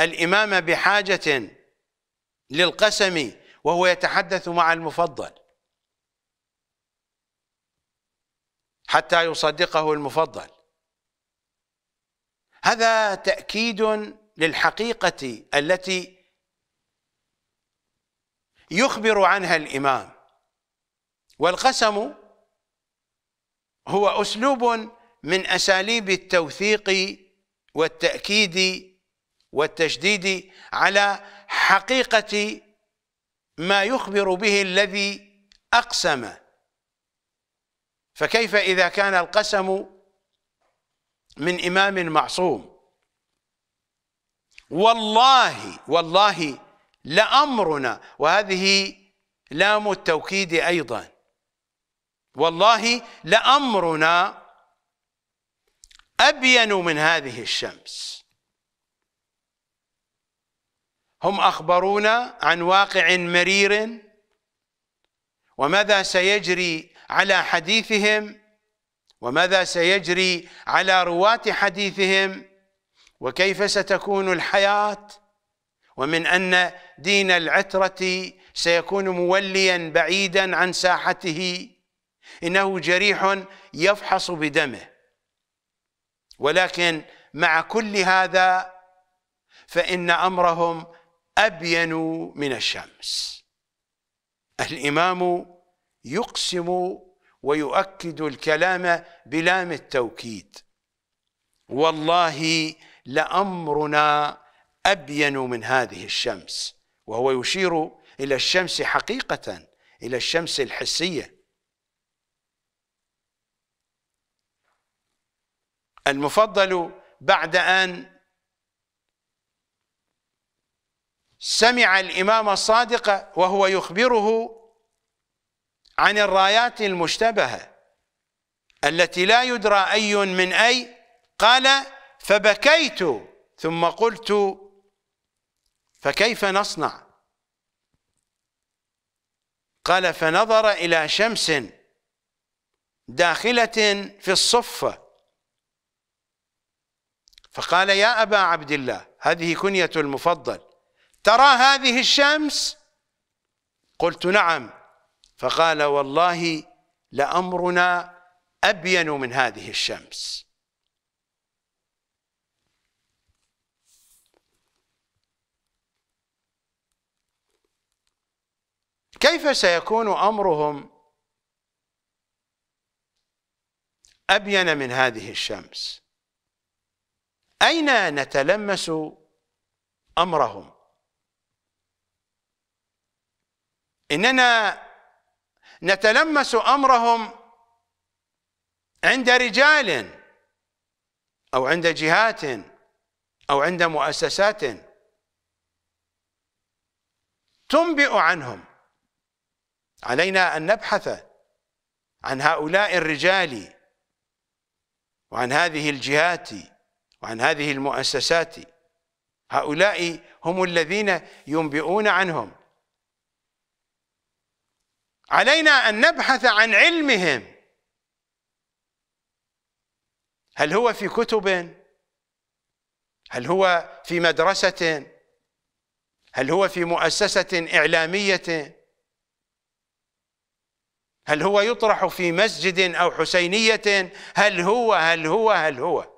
S1: الإمام بحاجة للقسم وهو يتحدث مع المفضل حتى يصدقه المفضل هذا تأكيد للحقيقة التي يخبر عنها الإمام والقسم هو أسلوب من أساليب التوثيق والتأكيد والتشديد على حقيقة ما يخبر به الذي أقسم فكيف إذا كان القسم من إمام معصوم والله والله لأمرنا وهذه لام التوكيد أيضا والله لأمرنا أبين من هذه الشمس هم أخبرونا عن واقع مرير وماذا سيجري على حديثهم وماذا سيجري على رواة حديثهم وكيف ستكون الحياة ومن أن دين العترة سيكون موليا بعيدا عن ساحته إنه جريح يفحص بدمه ولكن مع كل هذا فإن أمرهم أبين من الشمس الإمام يقسم ويؤكد الكلام بلام التوكيد والله لأمرنا أبين من هذه الشمس وهو يشير إلى الشمس حقيقة إلى الشمس الحسية المفضل بعد أن سمع الإمام الصادق وهو يخبره عن الرايات المشتبهة التي لا يدرى أي من أي قال فبكيت ثم قلت فكيف نصنع قال فنظر إلى شمس داخلة في الصفة فقال يا أبا عبد الله هذه كنية المفضل ترى هذه الشمس قلت نعم فقال والله لأمرنا أبين من هذه الشمس كيف سيكون أمرهم أبين من هذه الشمس أين نتلمس أمرهم إننا نتلمس أمرهم عند رجال أو عند جهات أو عند مؤسسات تنبئ عنهم علينا أن نبحث عن هؤلاء الرجال وعن هذه الجهات وعن هذه المؤسسات هؤلاء هم الذين ينبئون عنهم علينا أن نبحث عن علمهم هل هو في كتب هل هو في مدرسة هل هو في مؤسسة إعلامية هل هو يطرح في مسجد أو حسينية هل هو هل هو هل هو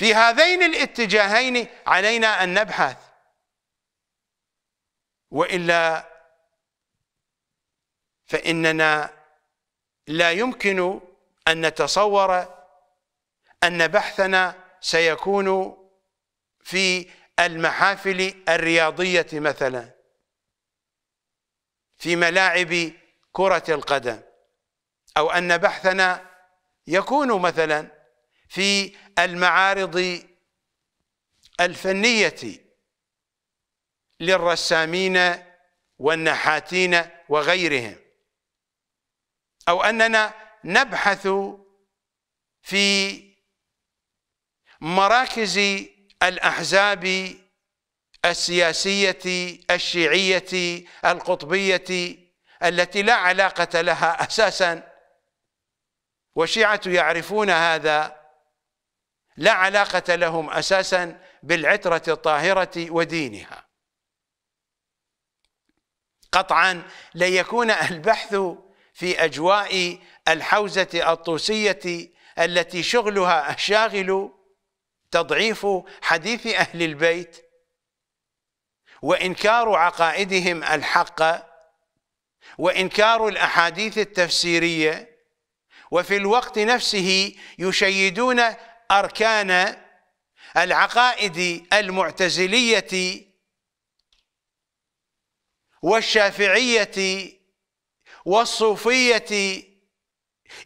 S1: في هذين الاتجاهين علينا أن نبحث وإلا فإننا لا يمكن أن نتصور أن بحثنا سيكون في المحافل الرياضية مثلا في ملاعب كرة القدم أو أن بحثنا يكون مثلا في المعارض الفنية للرسامين والنحاتين وغيرهم أو أننا نبحث في مراكز الأحزاب السياسية الشيعية القطبية التي لا علاقة لها أساسا وشيعة يعرفون هذا لا علاقة لهم أساسا بالعترة الطاهرة ودينها قطعا ليكون البحث في أجواء الحوزة الطوسية التي شغلها الشاغل تضعيف حديث أهل البيت وإنكار عقائدهم الحقة وإنكار الأحاديث التفسيرية وفي الوقت نفسه يشيدون أركان العقائد المعتزلية والشافعية والصوفية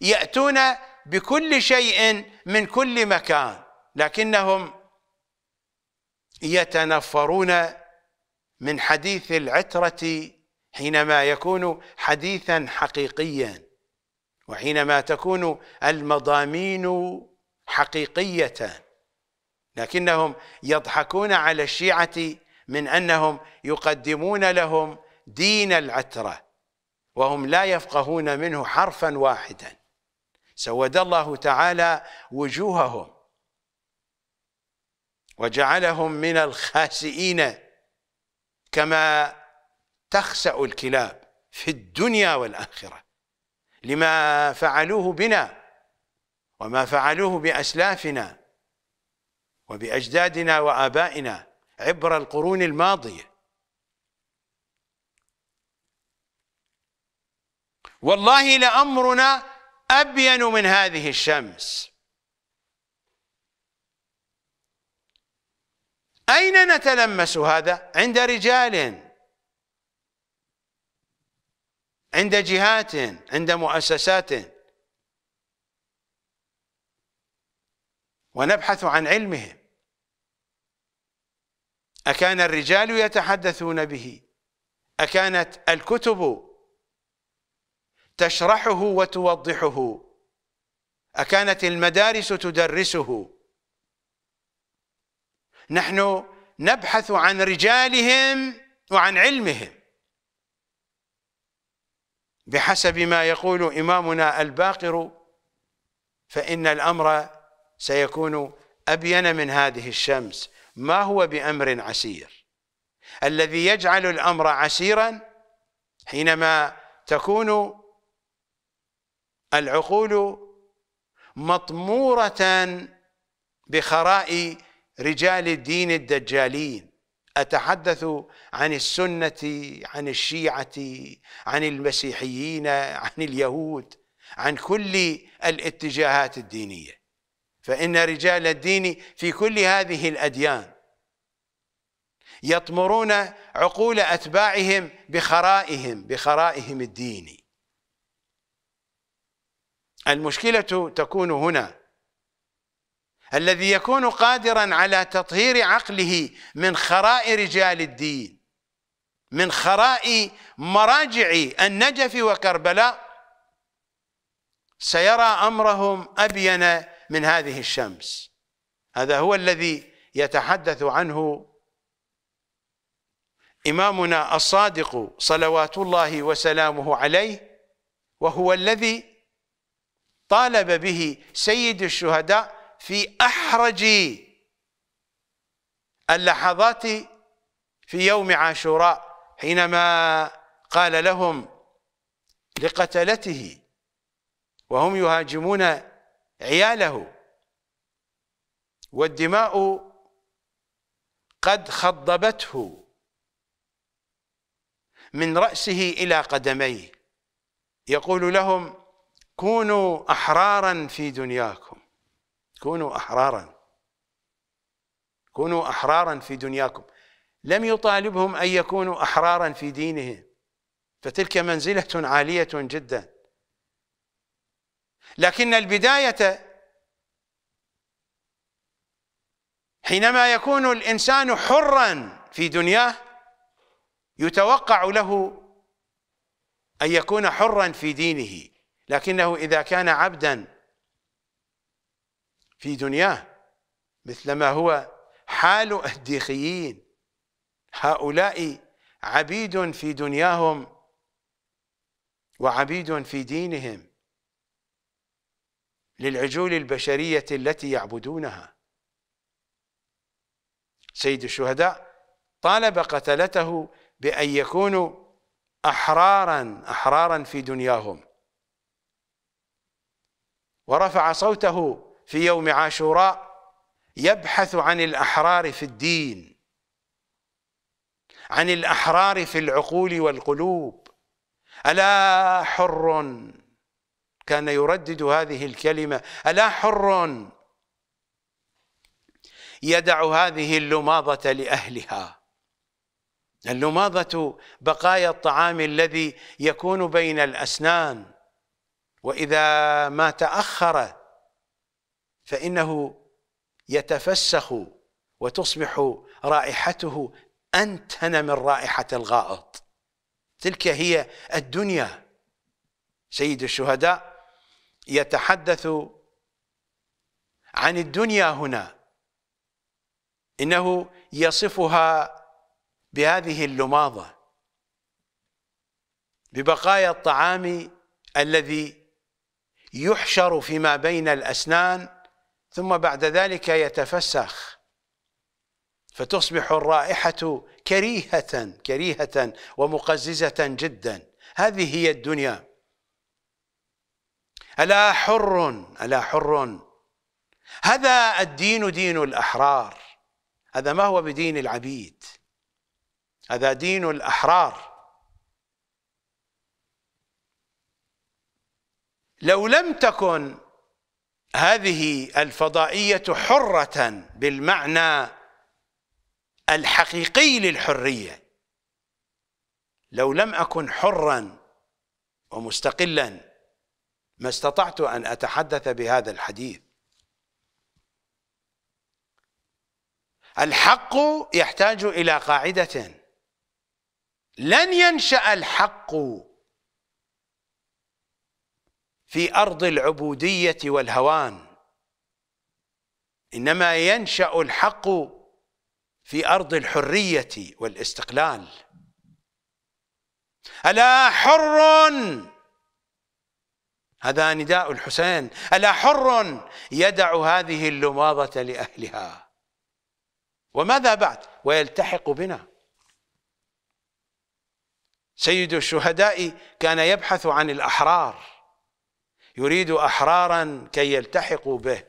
S1: يأتون بكل شيء من كل مكان لكنهم يتنفرون من حديث العترة حينما يكون حديثا حقيقيا وحينما تكون المضامين حقيقية لكنهم يضحكون على الشيعة من أنهم يقدمون لهم دين العترة وهم لا يفقهون منه حرفا واحدا سود الله تعالى وجوههم وجعلهم من الخاسئين كما تخسأ الكلاب في الدنيا والآخرة لما فعلوه بنا وما فعلوه بأسلافنا وبأجدادنا وآبائنا عبر القرون الماضية والله لأمرنا أبين من هذه الشمس أين نتلمس هذا؟ عند رجال عند جهات عند مؤسسات ونبحث عن علمهم أكان الرجال يتحدثون به أكانت الكتب تشرحه وتوضحه أكانت المدارس تدرسه نحن نبحث عن رجالهم وعن علمهم بحسب ما يقول إمامنا الباقر فإن الأمر سيكون أبين من هذه الشمس ما هو بأمر عسير الذي يجعل الأمر عسيرا حينما تكون العقول مطمورة بخراء رجال الدين الدجالين أتحدث عن السنة عن الشيعة عن المسيحيين عن اليهود عن كل الاتجاهات الدينية فإن رجال الدين في كل هذه الأديان يطمرون عقول أتباعهم بخرائهم بخرائهم الديني المشكلة تكون هنا الذي يكون قادرا على تطهير عقله من خراء رجال الدين من خراء مراجع النجف وكربلاء سيرى أمرهم أبين من هذه الشمس هذا هو الذي يتحدث عنه إمامنا الصادق صلوات الله وسلامه عليه وهو الذي طالب به سيد الشهداء في أحرج اللحظات في يوم عاشوراء حينما قال لهم لقتلته وهم يهاجمون عياله والدماء قد خضبته من رأسه إلى قدميه يقول لهم كونوا أحرارا في دنياكم كونوا أحرارا كونوا أحرارا في دنياكم لم يطالبهم أن يكونوا أحرارا في دينهم فتلك منزلة عالية جدا لكن البداية حينما يكون الإنسان حرا في دنياه يتوقع له أن يكون حرا في دينه لكنه إذا كان عبدا في دنياه مثلما هو حال الديخيين هؤلاء عبيد في دنياهم وعبيد في دينهم للعجول البشرية التي يعبدونها سيد الشهداء طالب قتلته بأن يكونوا أحرارا أحرارا في دنياهم ورفع صوته في يوم عاشوراء يبحث عن الأحرار في الدين عن الأحرار في العقول والقلوب ألا حرٌ كان يردد هذه الكلمة ألا حر يدع هذه اللماضة لأهلها اللماضة بقايا الطعام الذي يكون بين الأسنان وإذا ما تأخر فإنه يتفسخ وتصبح رائحته أنتن من رائحة الغائط تلك هي الدنيا سيد الشهداء يتحدث عن الدنيا هنا إنه يصفها بهذه اللماضة ببقايا الطعام الذي يحشر فيما بين الأسنان ثم بعد ذلك يتفسخ فتصبح الرائحة كريهة كريهة ومقززة جدا هذه هي الدنيا ألا حر ألا حر هذا الدين دين الأحرار هذا ما هو بدين العبيد هذا دين الأحرار لو لم تكن هذه الفضائية حرة بالمعنى الحقيقي للحرية لو لم أكن حرا ومستقلا ما استطعت أن أتحدث بهذا الحديث الحق يحتاج إلى قاعدة لن ينشأ الحق في أرض العبودية والهوان إنما ينشأ الحق في أرض الحرية والاستقلال ألا حرٌّ هذا نداء الحسين ألا حر يدع هذه اللماضة لأهلها وماذا بعد ويلتحق بنا سيد الشهداء كان يبحث عن الأحرار يريد أحرارا كي يلتحقوا به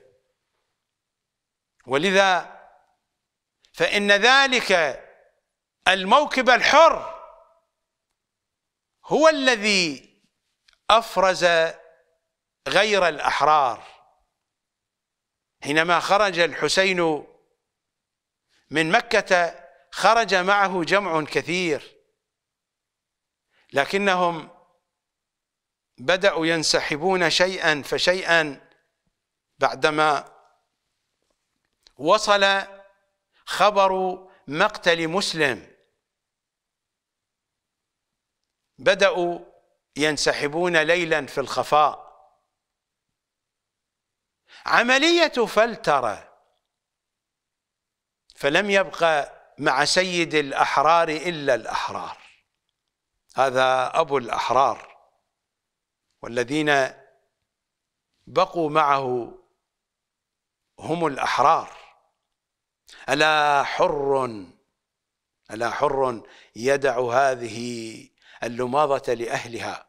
S1: ولذا فإن ذلك الموكب الحر هو الذي أفرز غير الأحرار حينما خرج الحسين من مكة خرج معه جمع كثير لكنهم بدأوا ينسحبون شيئا فشيئا بعدما وصل خبر مقتل مسلم بدأوا ينسحبون ليلا في الخفاء عملية فلترة فلم يبقى مع سيد الأحرار إلا الأحرار هذا أبو الأحرار والذين بقوا معه هم الأحرار ألا حر ألا حر يدع هذه اللماضة لأهلها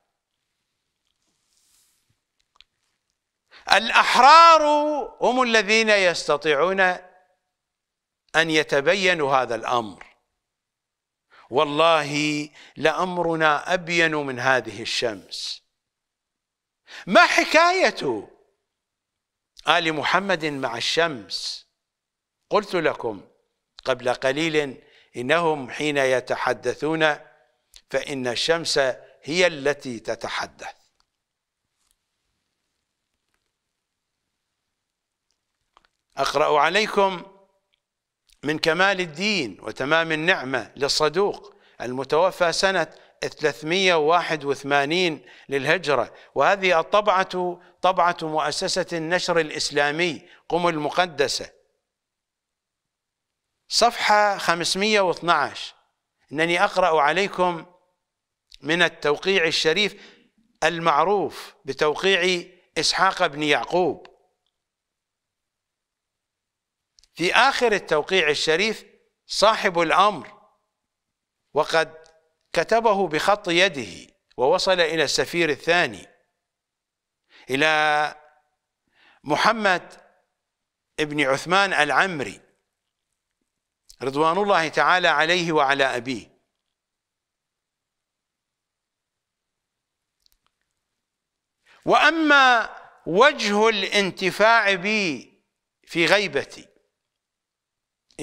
S1: الأحرار هم الذين يستطيعون أن يتبينوا هذا الأمر والله لأمرنا أبين من هذه الشمس ما حكاية آل محمد مع الشمس قلت لكم قبل قليل إنهم حين يتحدثون فإن الشمس هي التي تتحدث أقرأ عليكم من كمال الدين وتمام النعمة للصدوق المتوفى سنة 381 للهجرة وهذه الطبعة طبعة مؤسسة النشر الإسلامي قم المقدسة صفحة 512 أنني أقرأ عليكم من التوقيع الشريف المعروف بتوقيع إسحاق بن يعقوب في آخر التوقيع الشريف صاحب الأمر وقد كتبه بخط يده ووصل إلى السفير الثاني إلى محمد ابن عثمان العمري رضوان الله تعالى عليه وعلى أبيه وأما وجه الانتفاع بي في غيبتي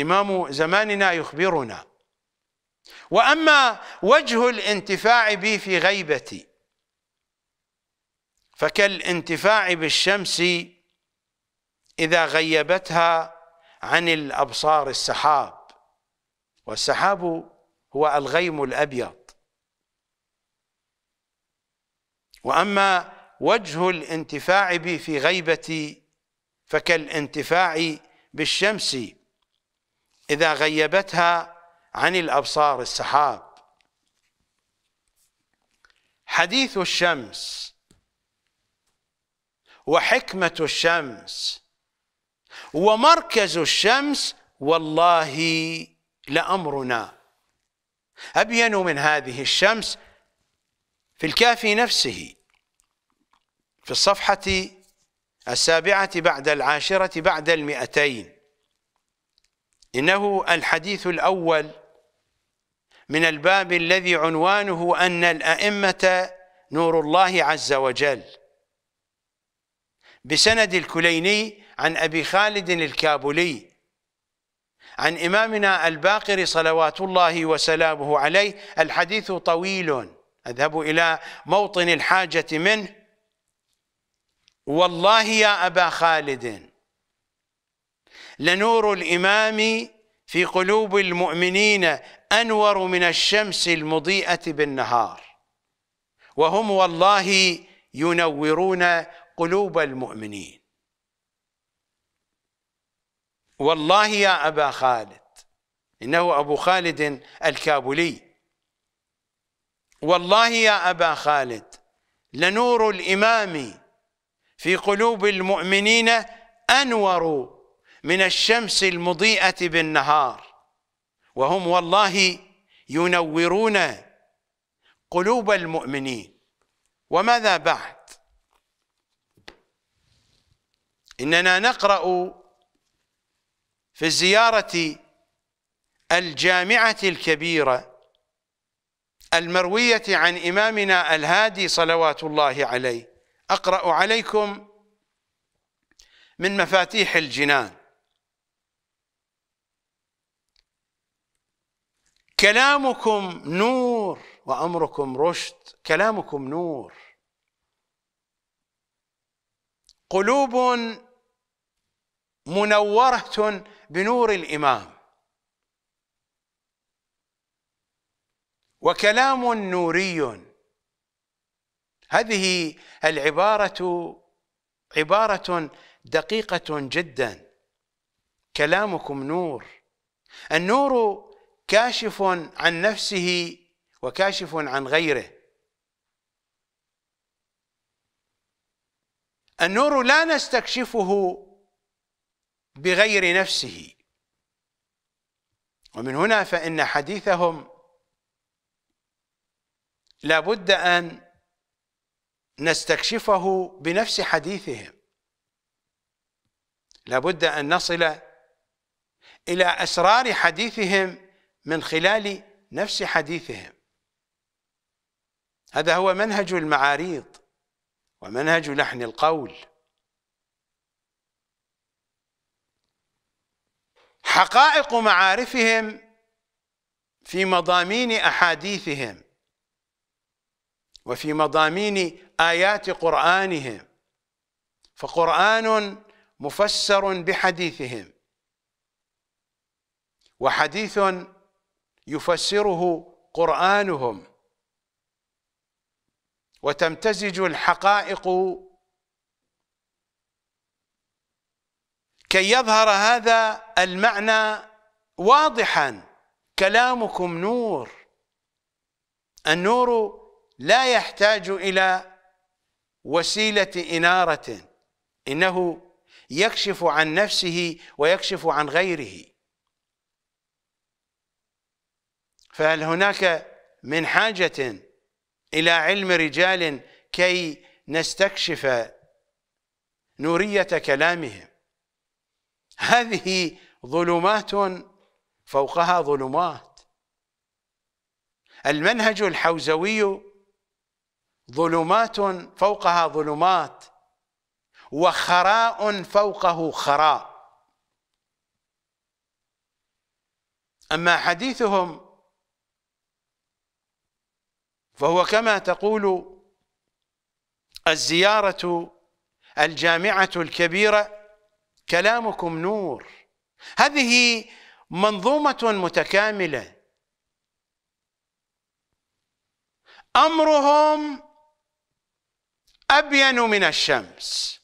S1: إمام زماننا يخبرنا وأما وجه الانتفاع بي في غيبتي فكالانتفاع بالشمس إذا غيبتها عن الأبصار السحاب والسحاب هو الغيم الأبيض وأما وجه الانتفاع بي في غيبتي فكالانتفاع بالشمس إذا غيبتها عن الأبصار السحاب حديث الشمس وحكمة الشمس ومركز الشمس والله لأمرنا أبين من هذه الشمس في الكافي نفسه في الصفحة السابعة بعد العاشرة بعد المئتين إنه الحديث الأول من الباب الذي عنوانه أن الأئمة نور الله عز وجل بسند الكليني عن أبي خالد الكابولي عن إمامنا الباقر صلوات الله وسلامه عليه الحديث طويل أذهب إلى موطن الحاجة منه والله يا أبا خالد لنور الإمام في قلوب المؤمنين أنور من الشمس المضيئة بالنهار وهم والله ينورون قلوب المؤمنين والله يا أبا خالد إنه أبو خالد الكابولي والله يا أبا خالد لنور الإمام في قلوب المؤمنين أنور من الشمس المضيئة بالنهار وهم والله ينورون قلوب المؤمنين وماذا بعد إننا نقرأ في الزيارة الجامعة الكبيرة المروية عن إمامنا الهادي صلوات الله عليه أقرأ عليكم من مفاتيح الجنان كلامكم نور وامركم رشد كلامكم نور قلوب منوره بنور الامام وكلام نوري هذه العباره عباره دقيقه جدا كلامكم نور النور كاشف عن نفسه وكاشف عن غيره النور لا نستكشفه بغير نفسه ومن هنا فإن حديثهم لابد أن نستكشفه بنفس حديثهم لابد أن نصل إلى أسرار حديثهم من خلال نفس حديثهم هذا هو منهج المعاريض ومنهج لحن القول حقائق معارفهم في مضامين أحاديثهم وفي مضامين آيات قرآنهم فقرآن مفسر بحديثهم وحديث يفسره قرانهم وتمتزج الحقائق كي يظهر هذا المعنى واضحا كلامكم نور النور لا يحتاج إلى وسيلة إنارة إنه يكشف عن نفسه ويكشف عن غيره فهل هناك من حاجة إلى علم رجال كي نستكشف نورية كلامهم هذه ظلمات فوقها ظلمات المنهج الحوزوي ظلمات فوقها ظلمات وخراء فوقه خراء أما حديثهم فهو كما تقول الزيارة الجامعة الكبيرة كلامكم نور هذه منظومة متكاملة أمرهم أبين من الشمس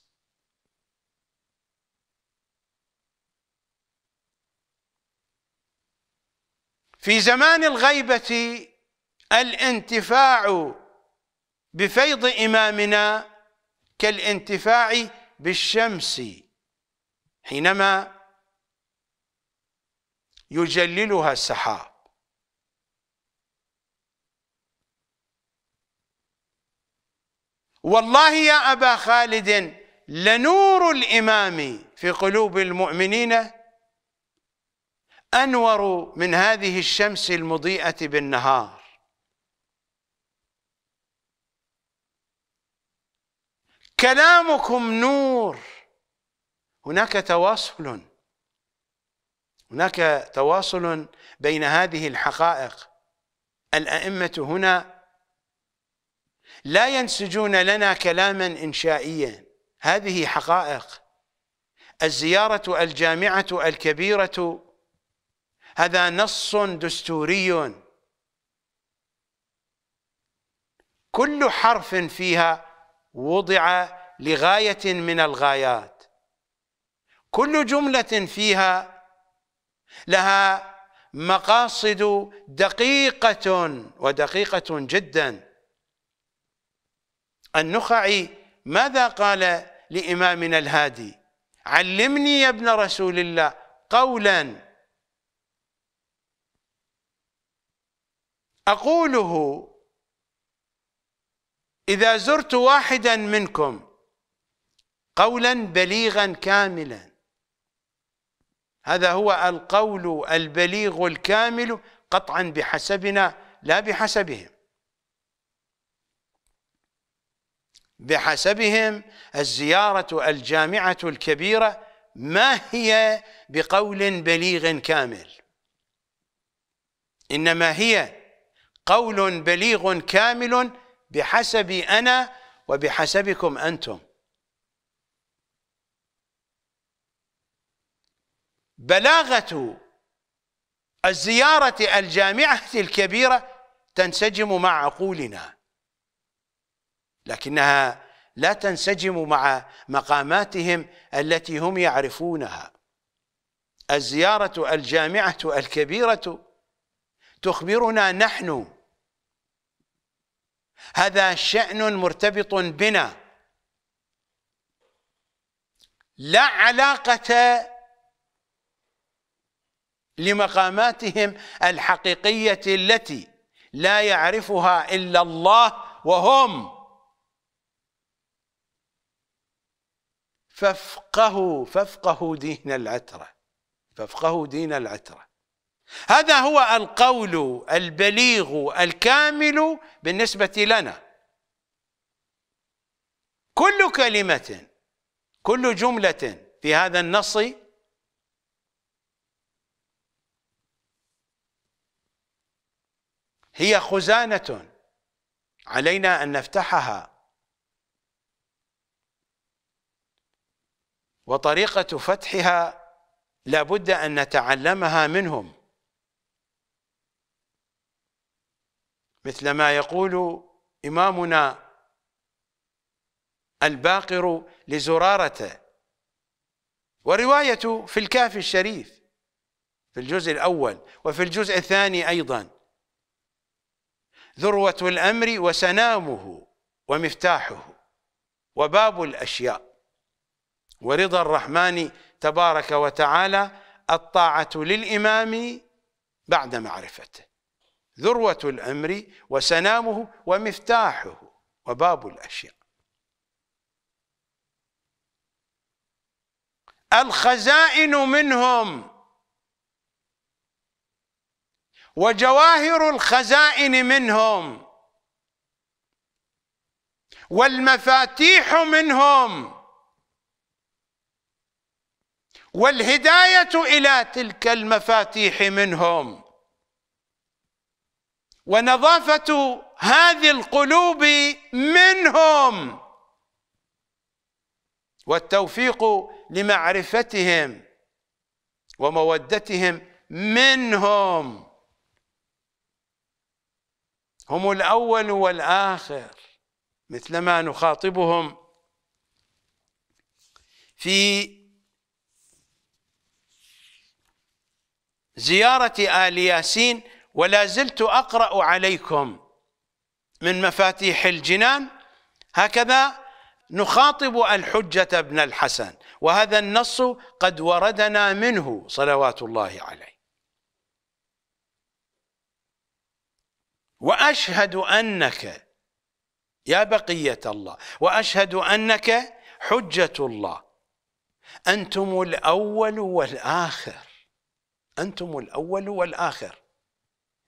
S1: في زمان الغيبة الانتفاع بفيض إمامنا كالانتفاع بالشمس حينما يجللها السحاب والله يا أبا خالد لنور الإمام في قلوب المؤمنين أنور من هذه الشمس المضيئة بالنهار كلامكم نور هناك تواصل هناك تواصل بين هذه الحقائق الأئمة هنا لا ينسجون لنا كلاما إنشائيا هذه حقائق الزيارة الجامعة الكبيرة هذا نص دستوري كل حرف فيها وضع لغايه من الغايات كل جمله فيها لها مقاصد دقيقه ودقيقه جدا النخعي ماذا قال لامامنا الهادي علمني يا ابن رسول الله قولا اقوله إذا زرت واحدا منكم قولا بليغا كاملا هذا هو القول البليغ الكامل قطعا بحسبنا لا بحسبهم بحسبهم الزيارة الجامعة الكبيرة ما هي بقول بليغ كامل إنما هي قول بليغ كامل بحسبي أنا وبحسبكم أنتم بلاغة الزيارة الجامعة الكبيرة تنسجم مع عقولنا لكنها لا تنسجم مع مقاماتهم التي هم يعرفونها الزيارة الجامعة الكبيرة تخبرنا نحن هذا شأن مرتبط بنا لا علاقة لمقاماتهم الحقيقية التي لا يعرفها إلا الله وهم فافقهوا فافقهوا دين العترة فافقهوا دين العترة هذا هو القول البليغ الكامل بالنسبة لنا كل كلمة كل جملة في هذا النص هي خزانة علينا أن نفتحها وطريقة فتحها لابد أن نتعلمها منهم مثل ما يقول إمامنا الباقر لزرارة ورواية في الكافي الشريف في الجزء الأول وفي الجزء الثاني أيضا ذروة الأمر وسنامه ومفتاحه وباب الأشياء ورضا الرحمن تبارك وتعالى الطاعة للإمام بعد معرفته ذروة الأمر وسنامه ومفتاحه وباب الأشياء الخزائن منهم وجواهر الخزائن منهم والمفاتيح منهم والهداية إلى تلك المفاتيح منهم ونظافه هذه القلوب منهم والتوفيق لمعرفتهم ومودتهم منهم هم الاول والاخر مثلما نخاطبهم في زياره ال ياسين ولا زلت أقرأ عليكم من مفاتيح الجنان هكذا نخاطب الحجة ابن الحسن وهذا النص قد وردنا منه صلوات الله عليه وأشهد أنك يا بقية الله وأشهد أنك حجة الله أنتم الأول والآخر أنتم الأول والآخر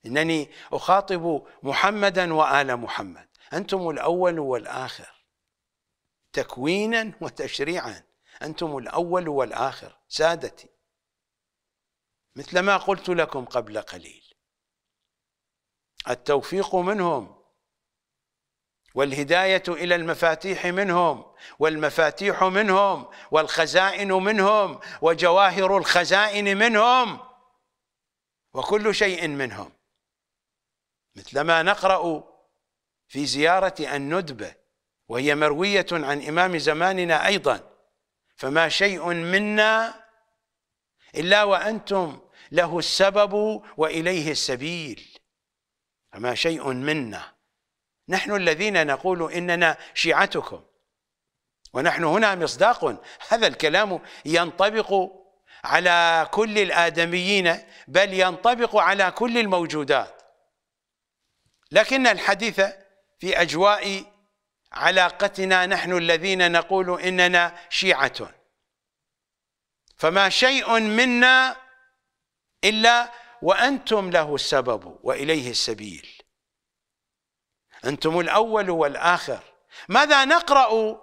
S1: انني اخاطب محمدا وال محمد انتم الاول والاخر تكوينا وتشريعا انتم الاول والاخر سادتي مثل ما قلت لكم قبل قليل التوفيق منهم والهدايه الى المفاتيح منهم والمفاتيح منهم والخزائن منهم وجواهر الخزائن منهم وكل شيء منهم مثلما نقرأ في زيارة الندبة وهي مروية عن إمام زماننا أيضا فما شيء منا إلا وأنتم له السبب وإليه السبيل فما شيء منا نحن الذين نقول إننا شيعتكم ونحن هنا مصداق هذا الكلام ينطبق على كل الآدميين بل ينطبق على كل الموجودات لكن الحديث في أجواء علاقتنا نحن الذين نقول إننا شيعة فما شيء منا إلا وأنتم له السبب وإليه السبيل أنتم الأول والآخر ماذا نقرأ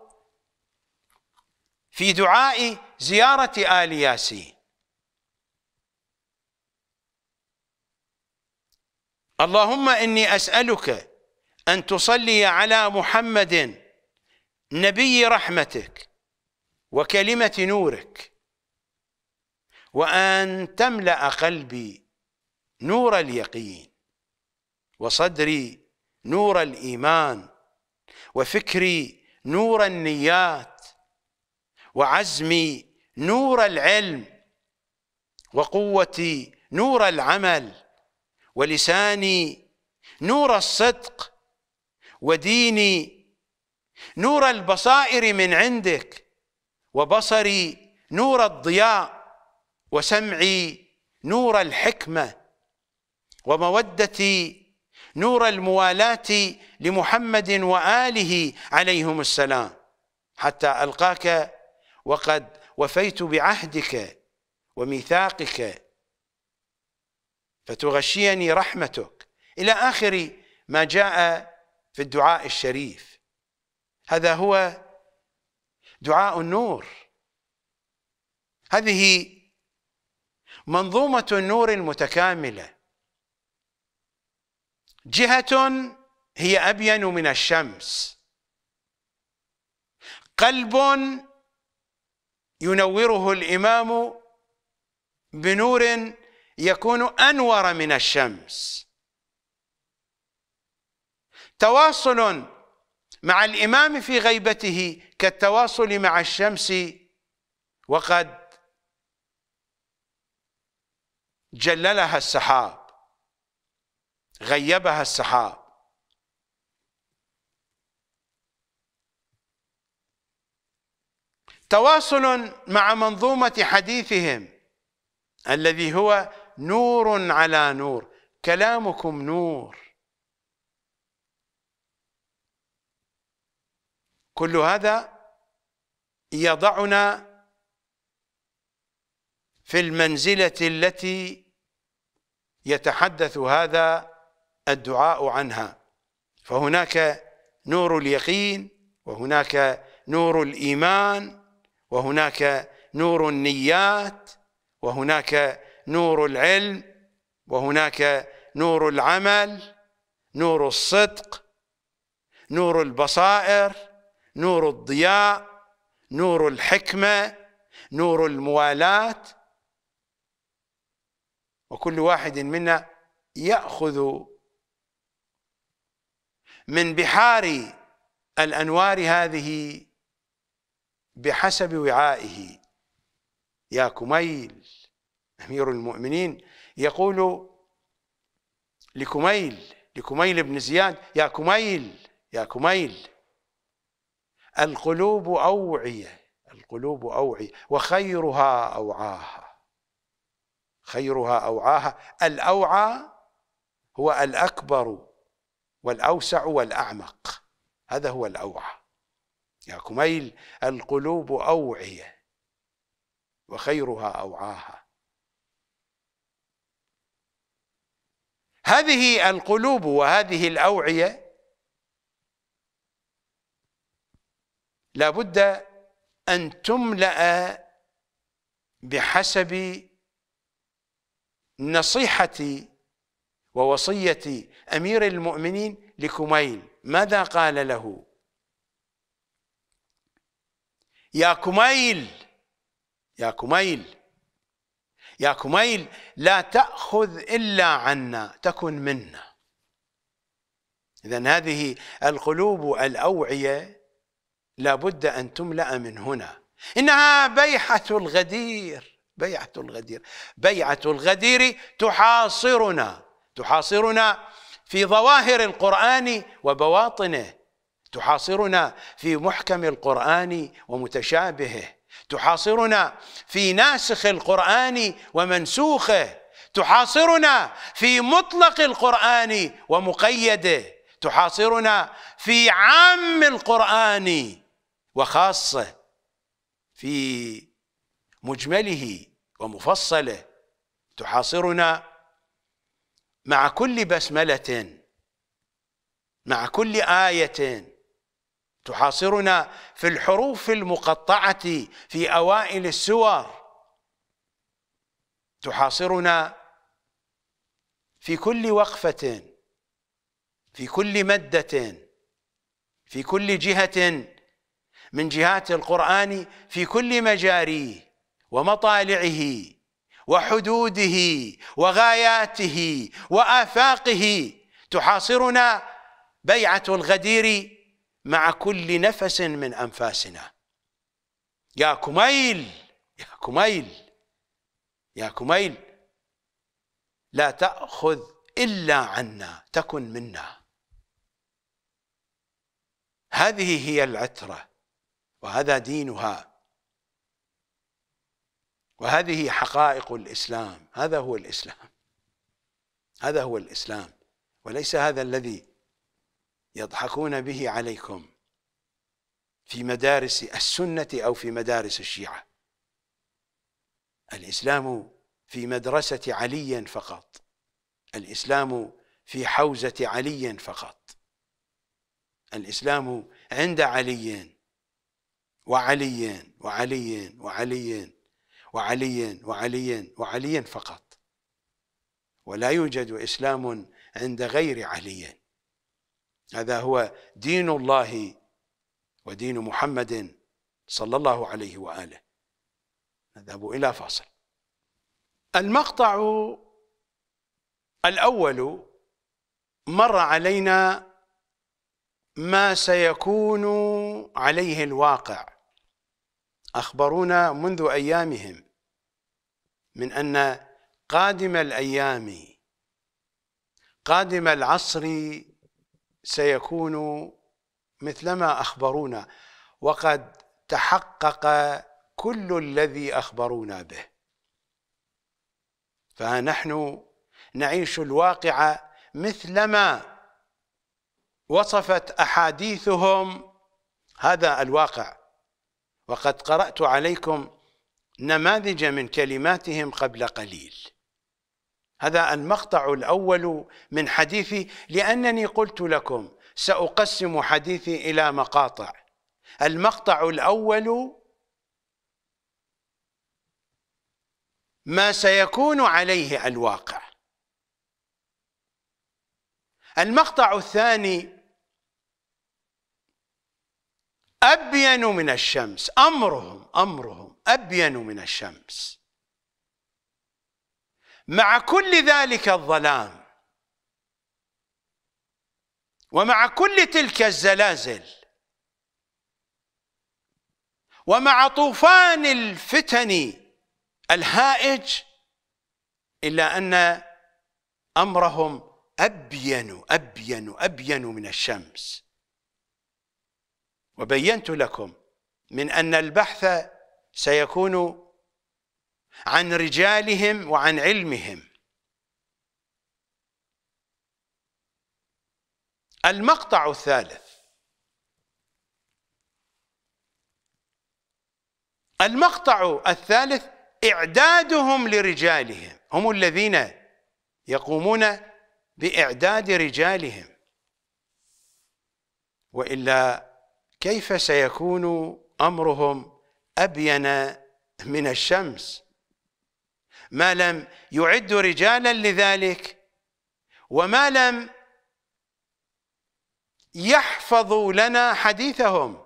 S1: في دعاء زيارة آل ياسين اللهم إني أسألك أن تصلي على محمد نبي رحمتك وكلمة نورك وأن تملأ قلبي نور اليقين وصدري نور الإيمان وفكري نور النيات وعزمي نور العلم وقوتي نور العمل ولساني نور الصدق وديني نور البصائر من عندك وبصري نور الضياء وسمعي نور الحكمه ومودتي نور الموالاه لمحمد واله عليهم السلام حتى القاك وقد وفيت بعهدك وميثاقك فتغشيني رحمتك إلى آخر ما جاء في الدعاء الشريف هذا هو دعاء النور هذه منظومة النور المتكاملة جهة هي أبين من الشمس قلب ينوره الإمام بنور يكون أنور من الشمس تواصل مع الإمام في غيبته كالتواصل مع الشمس وقد جللها السحاب غيبها السحاب تواصل مع منظومة حديثهم الذي هو نور على نور كلامكم نور كل هذا يضعنا في المنزلة التي يتحدث هذا الدعاء عنها فهناك نور اليقين وهناك نور الإيمان وهناك نور النيات وهناك نور العلم وهناك نور العمل نور الصدق نور البصائر نور الضياء نور الحكمة نور الموالاة وكل واحد منا يأخذ من بحار الأنوار هذه بحسب وعائه يا كميل أمير المؤمنين يقول لكميل لكميل بن زياد يا كميل يا كميل القلوب أوعية القلوب أوعية وخيرها أوعاها خيرها أوعاها الأوعى هو الأكبر والأوسع والأعمق هذا هو الأوعى يا كميل القلوب أوعية وخيرها أوعاها هذه القلوب وهذه الأوعية لابد أن تملأ بحسب نصيحة ووصية أمير المؤمنين لكميل ماذا قال له يا كميل يا كميل يا كميل لا تأخذ إلا عنا تكن منا إذا هذه القلوب الأوعية لابد أن تملأ من هنا إنها بيحة الغدير بيعة الغدير بيعة الغدير تحاصرنا تحاصرنا في ظواهر القرآن وبواطنه تحاصرنا في محكم القرآن ومتشابهه تحاصرنا في ناسخ القرآن ومنسوخه تحاصرنا في مطلق القرآن ومقيده تحاصرنا في عام القرآن وخاصه في مجمله ومفصله تحاصرنا مع كل بسمله مع كل ايه تحاصرنا في الحروف المقطعة في أوائل السور تحاصرنا في كل وقفة في كل مدة في كل جهة من جهات القرآن في كل مجاريه ومطالعه وحدوده وغاياته وآفاقه تحاصرنا بيعة الغدير مع كل نفس من أنفاسنا يا كميل يا كميل يا كميل لا تأخذ إلا عنا تكن منا هذه هي العترة وهذا دينها وهذه حقائق الإسلام هذا هو الإسلام هذا هو الإسلام وليس هذا الذي يضحكون به عليكم في مدارس السنة أو في مدارس الشيعة الإسلام في مدرسة علي فقط الإسلام في حوزة علي فقط الإسلام عند علي وعلي وعلي وعلي وعلي وعلي وعلي فقط ولا يوجد إسلام عند غير علي هذا هو دين الله ودين محمد صلى الله عليه واله نذهب الى فاصل المقطع الاول مر علينا ما سيكون عليه الواقع اخبرونا منذ ايامهم من ان قادم الايام قادم العصر سيكون مثلما اخبرونا وقد تحقق كل الذي اخبرونا به فنحن نعيش الواقع مثلما وصفت احاديثهم هذا الواقع وقد قرات عليكم نماذج من كلماتهم قبل قليل هذا المقطع الأول من حديثي لأنني قلت لكم سأقسم حديثي إلى مقاطع المقطع الأول ما سيكون عليه الواقع المقطع الثاني أبين من الشمس أمرهم أمرهم أبين من الشمس مع كل ذلك الظلام ومع كل تلك الزلازل ومع طوفان الفتن الهائج إلا أن أمرهم أبين أبين أبين من الشمس وبينت لكم من أن البحث سيكون عن رجالهم وعن علمهم المقطع الثالث المقطع الثالث إعدادهم لرجالهم هم الذين يقومون بإعداد رجالهم وإلا كيف سيكون أمرهم أبين من الشمس ما لم يعد رجالا لذلك وما لم يحفظوا لنا حديثهم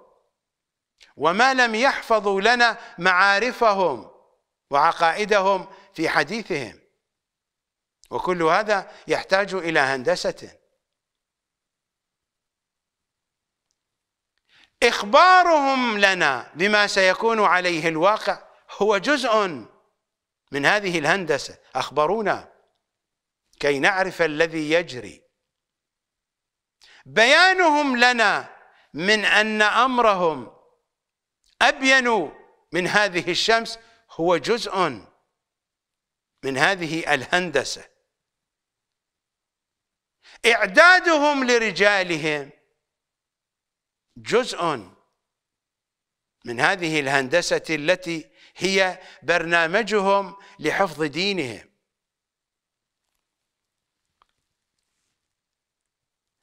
S1: وما لم يحفظوا لنا معارفهم وعقائدهم في حديثهم وكل هذا يحتاج إلى هندسة إخبارهم لنا بما سيكون عليه الواقع هو جزء من هذه الهندسة أخبرونا كي نعرف الذي يجري بيانهم لنا من أن أمرهم أبين من هذه الشمس هو جزء من هذه الهندسة إعدادهم لرجالهم جزء من هذه الهندسة التي هي برنامجهم لحفظ دينهم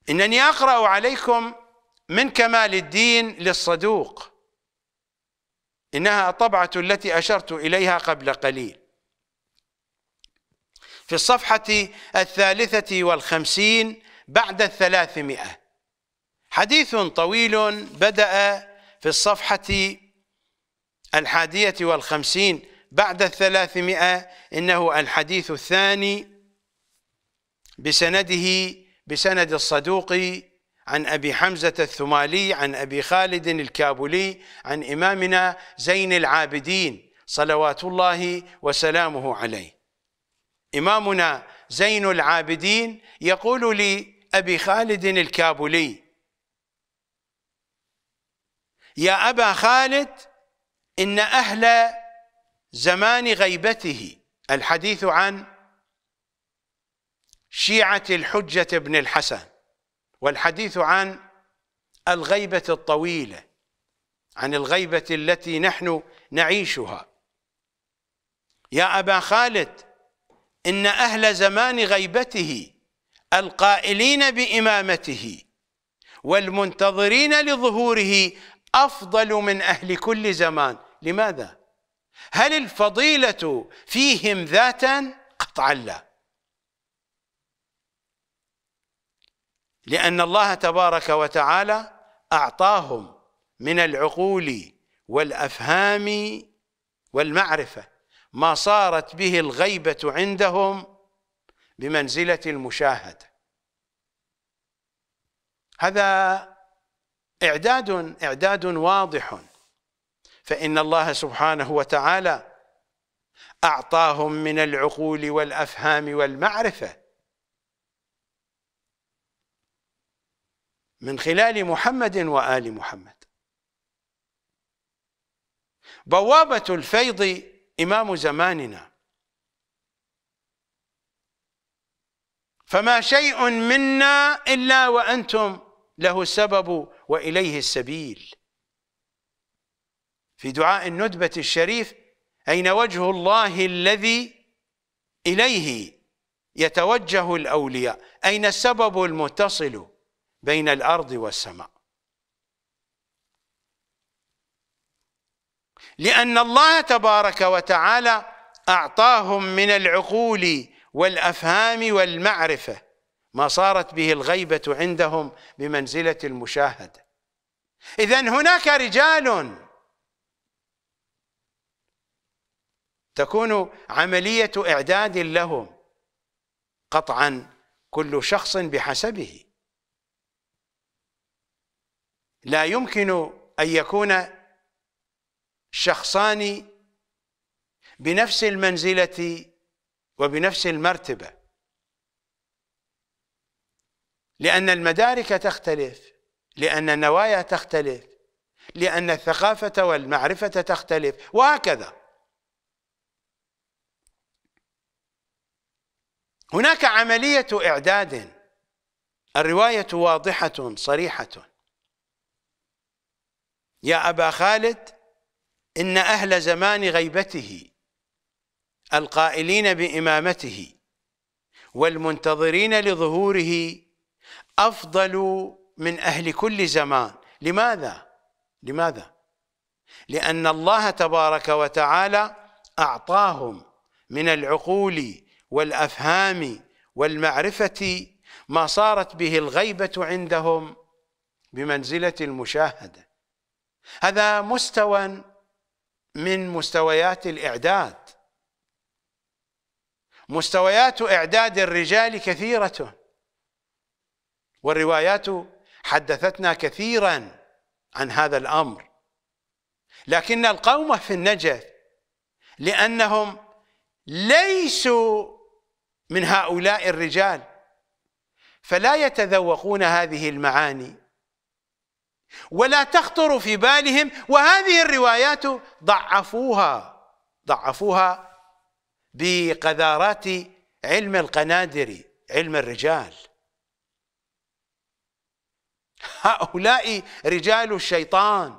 S1: انني اقرا عليكم من كمال الدين للصدوق انها الطبعه التي اشرت اليها قبل قليل في الصفحه الثالثه والخمسين بعد الثلاثمائه حديث طويل بدا في الصفحه الحادية والخمسين بعد الثلاثمائة إنه الحديث الثاني بسنده بسند الصدوق عن أبي حمزة الثمالي عن أبي خالد الكابولي عن إمامنا زين العابدين صلوات الله وسلامه عليه إمامنا زين العابدين يقول لأبي خالد الكابولي يا أبا خالد إن أهل زمان غيبته الحديث عن شيعة الحجة بن الحسن والحديث عن الغيبة الطويلة عن الغيبة التي نحن نعيشها يا أبا خالد إن أهل زمان غيبته القائلين بإمامته والمنتظرين لظهوره أفضل من أهل كل زمان لماذا هل الفضيلة فيهم ذاتا قطعا لا لأن الله تبارك وتعالى أعطاهم من العقول والأفهام والمعرفة ما صارت به الغيبة عندهم بمنزلة المشاهدة هذا إعداد إعداد واضح فإن الله سبحانه وتعالى أعطاهم من العقول والأفهام والمعرفة من خلال محمد وآل محمد بوابة الفيض إمام زماننا فما شيء منا إلا وأنتم له السبب وإليه السبيل في دعاء الندبة الشريف أين وجه الله الذي إليه يتوجه الأولياء أين السبب المتصل بين الأرض والسماء لأن الله تبارك وتعالى أعطاهم من العقول والأفهام والمعرفة ما صارت به الغيبة عندهم بمنزلة المشاهدة إذا هناك رجال تكون عملية إعداد لهم قطعا كل شخص بحسبه لا يمكن أن يكون شخصان بنفس المنزلة وبنفس المرتبة لأن المدارك تختلف لأن النوايا تختلف لأن الثقافة والمعرفة تختلف وهكذا هناك عملية إعداد الرواية واضحة صريحة يا أبا خالد إن أهل زمان غيبته القائلين بإمامته والمنتظرين لظهوره أفضل من أهل كل زمان لماذا؟ لماذا؟ لأن الله تبارك وتعالى أعطاهم من العقول والافهام والمعرفه ما صارت به الغيبه عندهم بمنزله المشاهده هذا مستوى من مستويات الاعداد مستويات اعداد الرجال كثيره والروايات حدثتنا كثيرا عن هذا الامر لكن القوم في النجف لانهم ليسوا من هؤلاء الرجال فلا يتذوقون هذه المعاني ولا تخطر في بالهم وهذه الروايات ضعفوها ضعفوها بقذارات علم القنادر علم الرجال هؤلاء رجال الشيطان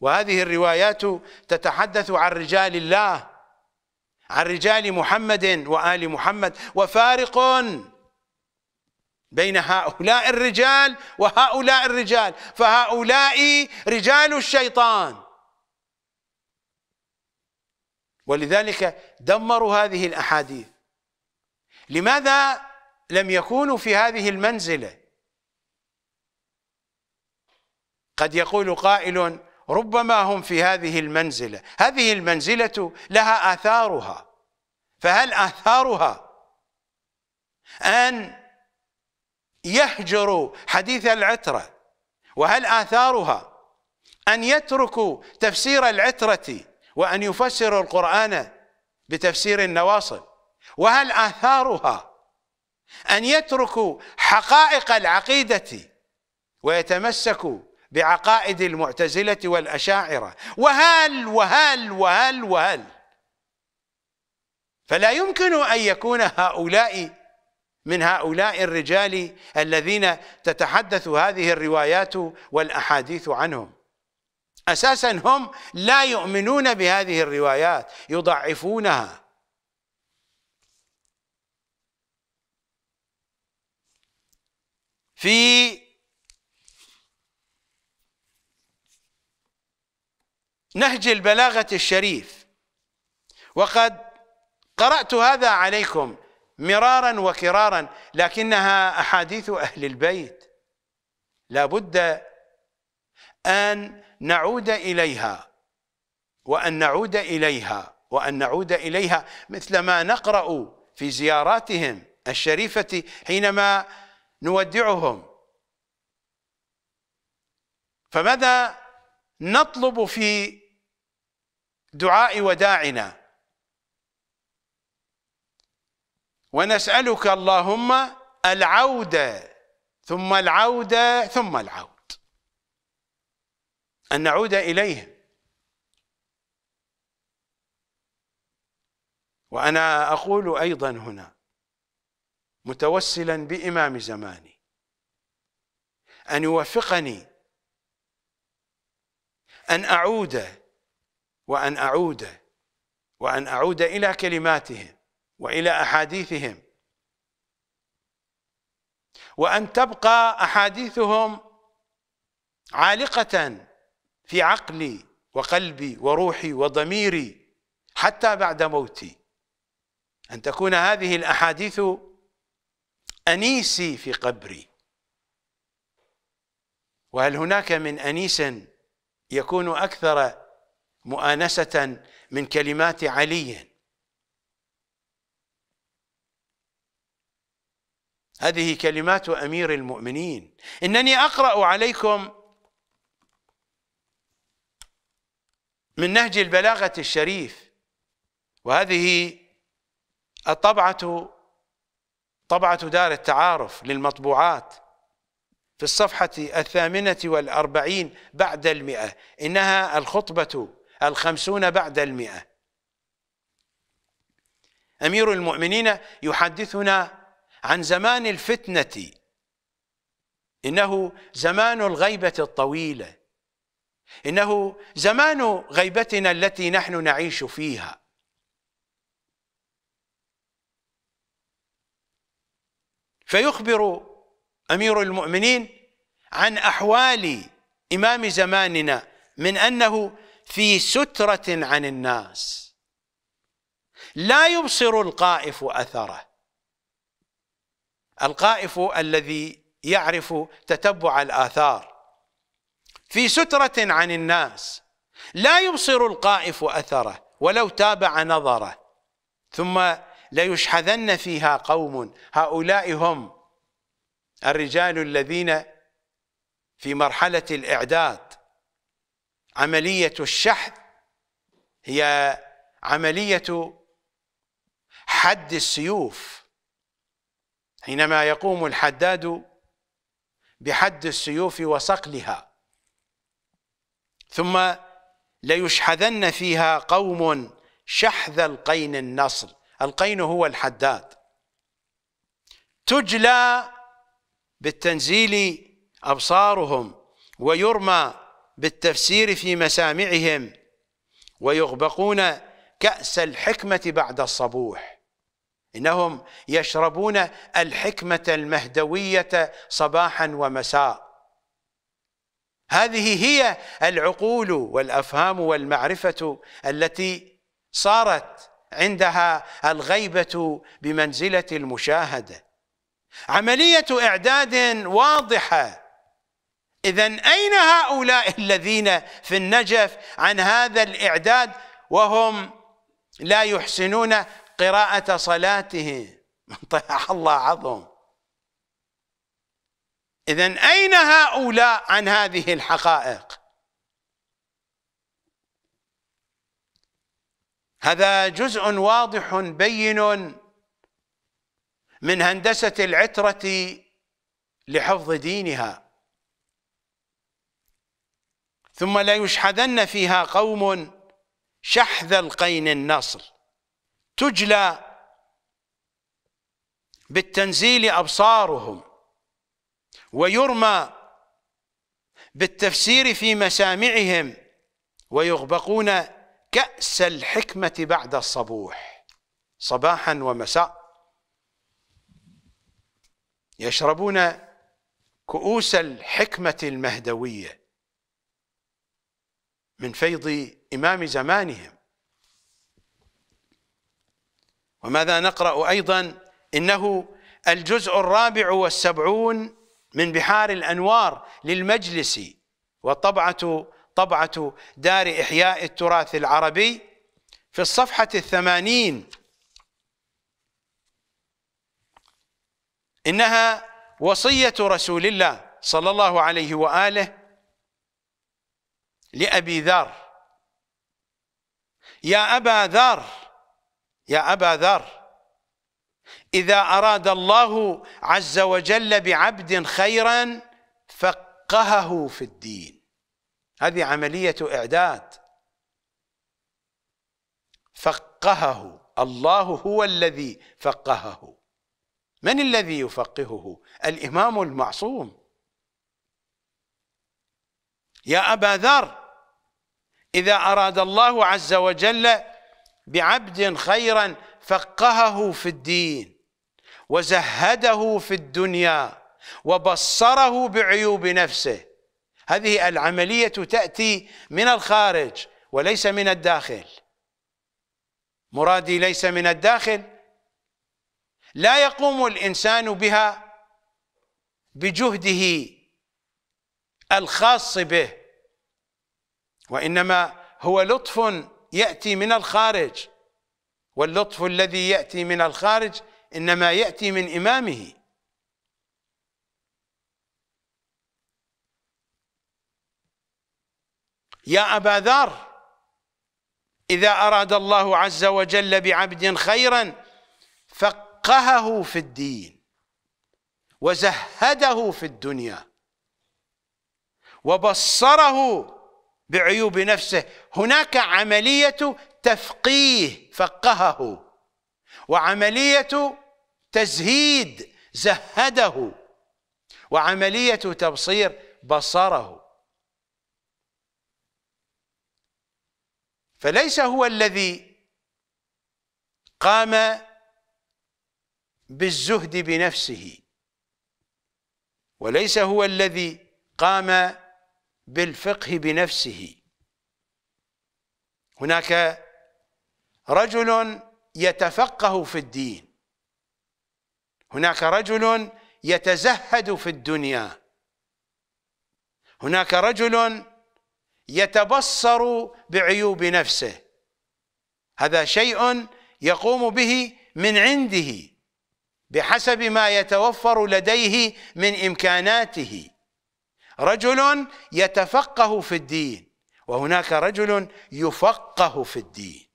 S1: وهذه الروايات تتحدث عن رجال الله عن رجال محمد وآل محمد وفارق بين هؤلاء الرجال وهؤلاء الرجال فهؤلاء رجال الشيطان ولذلك دمروا هذه الأحاديث لماذا لم يكونوا في هذه المنزلة قد يقول قائل ربما هم في هذه المنزلة هذه المنزلة لها آثارها فهل آثارها أن يهجروا حديث العترة وهل آثارها أن يتركوا تفسير العترة وأن يفسروا القرآن بتفسير النواصب وهل آثارها أن يتركوا حقائق العقيدة ويتمسكوا بعقائد المعتزلة والأشاعرة وهل وهل وهل وهل فلا يمكن أن يكون هؤلاء من هؤلاء الرجال الذين تتحدث هذه الروايات والأحاديث عنهم أساسا هم لا يؤمنون بهذه الروايات يضعفونها في نهج البلاغة الشريف وقد قرأت هذا عليكم مرارا وكرارا لكنها أحاديث أهل البيت لا بد أن نعود إليها وأن نعود إليها وأن نعود إليها مثل ما نقرأ في زياراتهم الشريفة حينما نودعهم فماذا نطلب في دعاء وداعنا ونسألك اللهم العودة ثم العودة ثم العود أن نعود إليه وأنا أقول أيضا هنا متوسلا بإمام زماني أن يوفقني أن أعود وأن أعود وأن أعود إلى كلماتهم وإلى أحاديثهم وأن تبقى أحاديثهم عالقة في عقلي وقلبي وروحي وضميري حتى بعد موتي أن تكون هذه الأحاديث أنيسي في قبري وهل هناك من أنيس يكون أكثر مؤانسة من كلمات علي هذه كلمات أمير المؤمنين إنني أقرأ عليكم من نهج البلاغة الشريف وهذه الطبعة طبعة دار التعارف للمطبوعات في الصفحة الثامنة والأربعين بعد المئة إنها الخطبة الخمسون بعد المئة أمير المؤمنين يحدثنا عن زمان الفتنة إنه زمان الغيبة الطويلة إنه زمان غيبتنا التي نحن نعيش فيها فيخبر أمير المؤمنين عن أحوال إمام زماننا من أنه في سترة عن الناس لا يبصر القائف أثره القائف الذي يعرف تتبع الآثار في سترة عن الناس لا يبصر القائف أثره ولو تابع نظره ثم ليشحذن فيها قوم هؤلاء هم الرجال الذين في مرحلة الإعداد عملية الشحذ هي عملية حد السيوف حينما يقوم الحداد بحد السيوف وصقلها ثم ليشحذن فيها قوم شحذ القين النصر القين هو الحداد تجلى بالتنزيل أبصارهم ويرمى بالتفسير في مسامعهم ويغبقون كأس الحكمة بعد الصبوح إنهم يشربون الحكمة المهدوية صباحا ومساء هذه هي العقول والأفهام والمعرفة التي صارت عندها الغيبة بمنزلة المشاهدة عملية إعداد واضحة إذا أين هؤلاء الذين في النجف عن هذا الإعداد وهم لا يحسنون قراءة صلاته طيح الله عظم إذا أين هؤلاء عن هذه الحقائق هذا جزء واضح بين من هندسة العترة لحفظ دينها ثم ليشحذن فيها قوم شحذ القين النصر تجلى بالتنزيل أبصارهم ويرمى بالتفسير في مسامعهم ويغبقون كأس الحكمة بعد الصبوح صباحا ومساء يشربون كؤوس الحكمة المهدوية من فيض إمام زمانهم وماذا نقرأ أيضا إنه الجزء الرابع والسبعون من بحار الأنوار للمجلس والطبعة طبعة دار إحياء التراث العربي في الصفحة الثمانين إنها وصية رسول الله صلى الله عليه وآله لأبي ذر يا أبا ذر يا أبا ذر إذا أراد الله عز وجل بعبد خيرا فقهه في الدين هذه عملية إعداد فقهه الله هو الذي فقهه من الذي يفقهه الإمام المعصوم يا أبا ذر إذا أراد الله عز وجل بعبد خيرا فقهه في الدين وزهده في الدنيا وبصره بعيوب نفسه هذه العملية تأتي من الخارج وليس من الداخل مرادي ليس من الداخل لا يقوم الإنسان بها بجهده الخاص به وانما هو لطف ياتي من الخارج واللطف الذي ياتي من الخارج انما ياتي من امامه يا ابا ذر اذا اراد الله عز وجل بعبد خيرا فقهه في الدين وزهده في الدنيا وبصره بعيوب نفسه هناك عملية تفقيه فقهه وعملية تزهيد زهده وعملية تبصير بصره فليس هو الذي قام بالزهد بنفسه وليس هو الذي قام بالفقه بنفسه هناك رجل يتفقه في الدين هناك رجل يتزهد في الدنيا هناك رجل يتبصر بعيوب نفسه هذا شيء يقوم به من عنده بحسب ما يتوفر لديه من إمكاناته رجل يتفقه في الدين وهناك رجل يفقه في الدين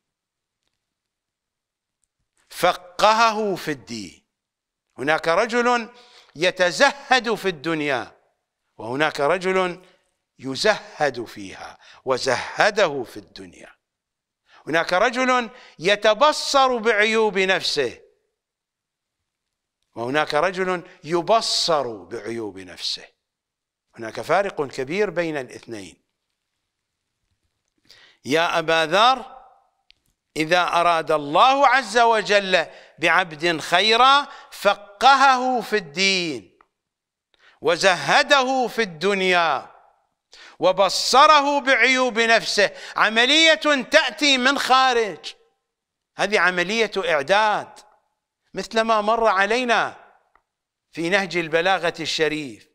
S1: فقهه في الدين هناك رجل يتزهد في الدنيا وهناك رجل يزهد فيها وزهده في الدنيا هناك رجل يتبصر بعيوب نفسه وهناك رجل يبصر بعيوب نفسه هناك فارق كبير بين الاثنين يا أبا ذر إذا أراد الله عز وجل بعبد خيرا فقهه في الدين وزهده في الدنيا وبصره بعيوب نفسه عملية تأتي من خارج هذه عملية إعداد مثل ما مر علينا في نهج البلاغة الشريف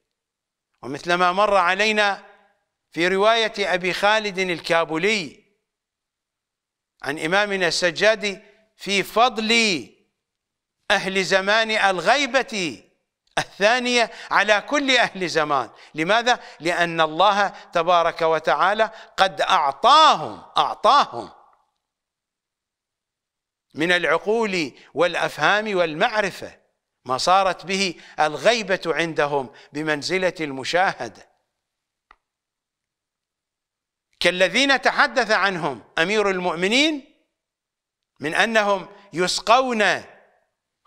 S1: ومثل ما مر علينا في رواية أبي خالد الكابولي عن إمامنا السجاد في فضل أهل زمان الغيبة الثانية على كل أهل زمان لماذا؟ لأن الله تبارك وتعالى قد أعطاهم أعطاهم من العقول والأفهام والمعرفة ما صارت به الغيبة عندهم بمنزلة المشاهدة كالذين تحدث عنهم أمير المؤمنين من أنهم يسقون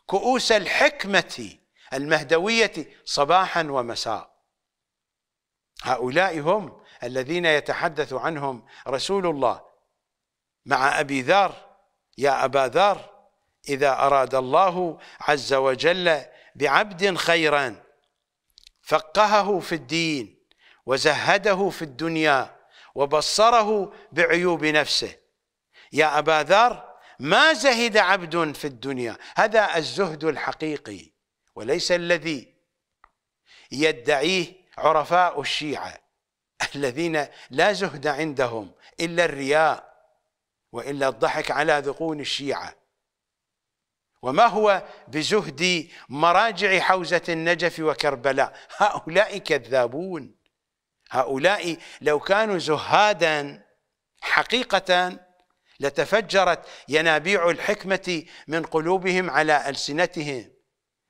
S1: كؤوس الحكمة المهدوية صباحا ومساء هؤلاء هم الذين يتحدث عنهم رسول الله مع أبي ذر يا أبا ذر إذا أراد الله عز وجل بعبد خيرا فقهه في الدين وزهده في الدنيا وبصره بعيوب نفسه يا أبا ذر ما زهد عبد في الدنيا هذا الزهد الحقيقي وليس الذي يدعيه عرفاء الشيعة الذين لا زهد عندهم إلا الرياء وإلا الضحك على ذقون الشيعة وما هو بزهد مراجع حوزة النجف وكربلاء هؤلاء كذابون هؤلاء لو كانوا زهادا حقيقة لتفجرت ينابيع الحكمة من قلوبهم على ألسنتهم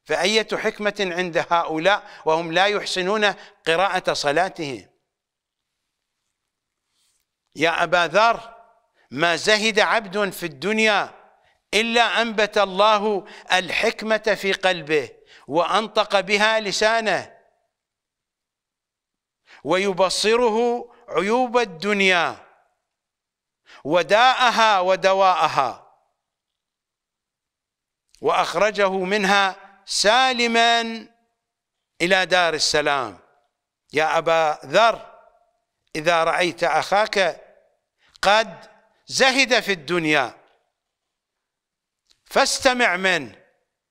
S1: فأية حكمة عند هؤلاء وهم لا يحسنون قراءة صلاتهم يا أبا ذر ما زهد عبد في الدنيا إلا أنبت الله الحكمة في قلبه وأنطق بها لسانه ويبصره عيوب الدنيا وداءها ودواءها وأخرجه منها سالما إلى دار السلام يا أبا ذر إذا رأيت أخاك قد زهد في الدنيا فاستمع من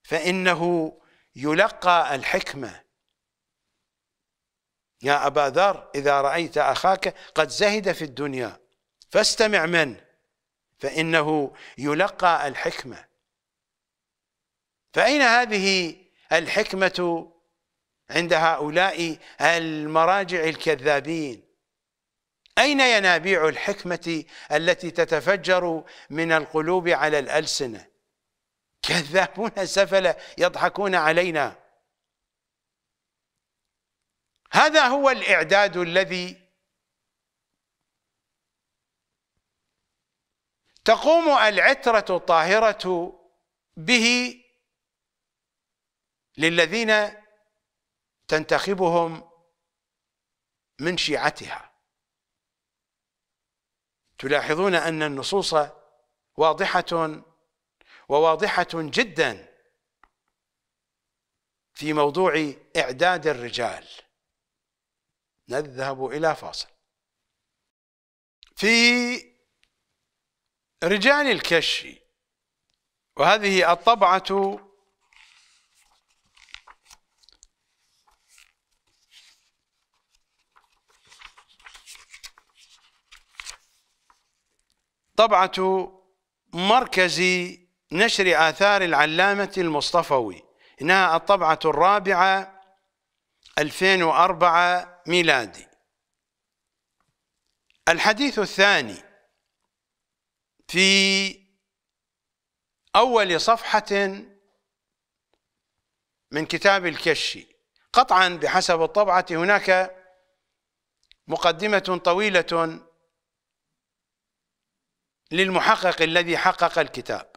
S1: فإنه يلقى الحكمة يا أبا ذر إذا رأيت أخاك قد زهد في الدنيا فاستمع من فإنه يلقى الحكمة فأين هذه الحكمة عند هؤلاء المراجع الكذابين أين ينابيع الحكمة التي تتفجر من القلوب على الألسنة كذابون سفلة يضحكون علينا هذا هو الإعداد الذي تقوم العترة الطاهرة به للذين تنتخبهم من شيعتها تلاحظون أن النصوص واضحة وواضحة جدا في موضوع إعداد الرجال نذهب إلى فاصل في رجال الكش وهذه الطبعة طبعة مركزي نشر آثار العلامة المصطفوي إنها الطبعة الرابعة 2004 ميلادي الحديث الثاني في أول صفحة من كتاب الكشي قطعا بحسب الطبعة هناك مقدمة طويلة للمحقق الذي حقق الكتاب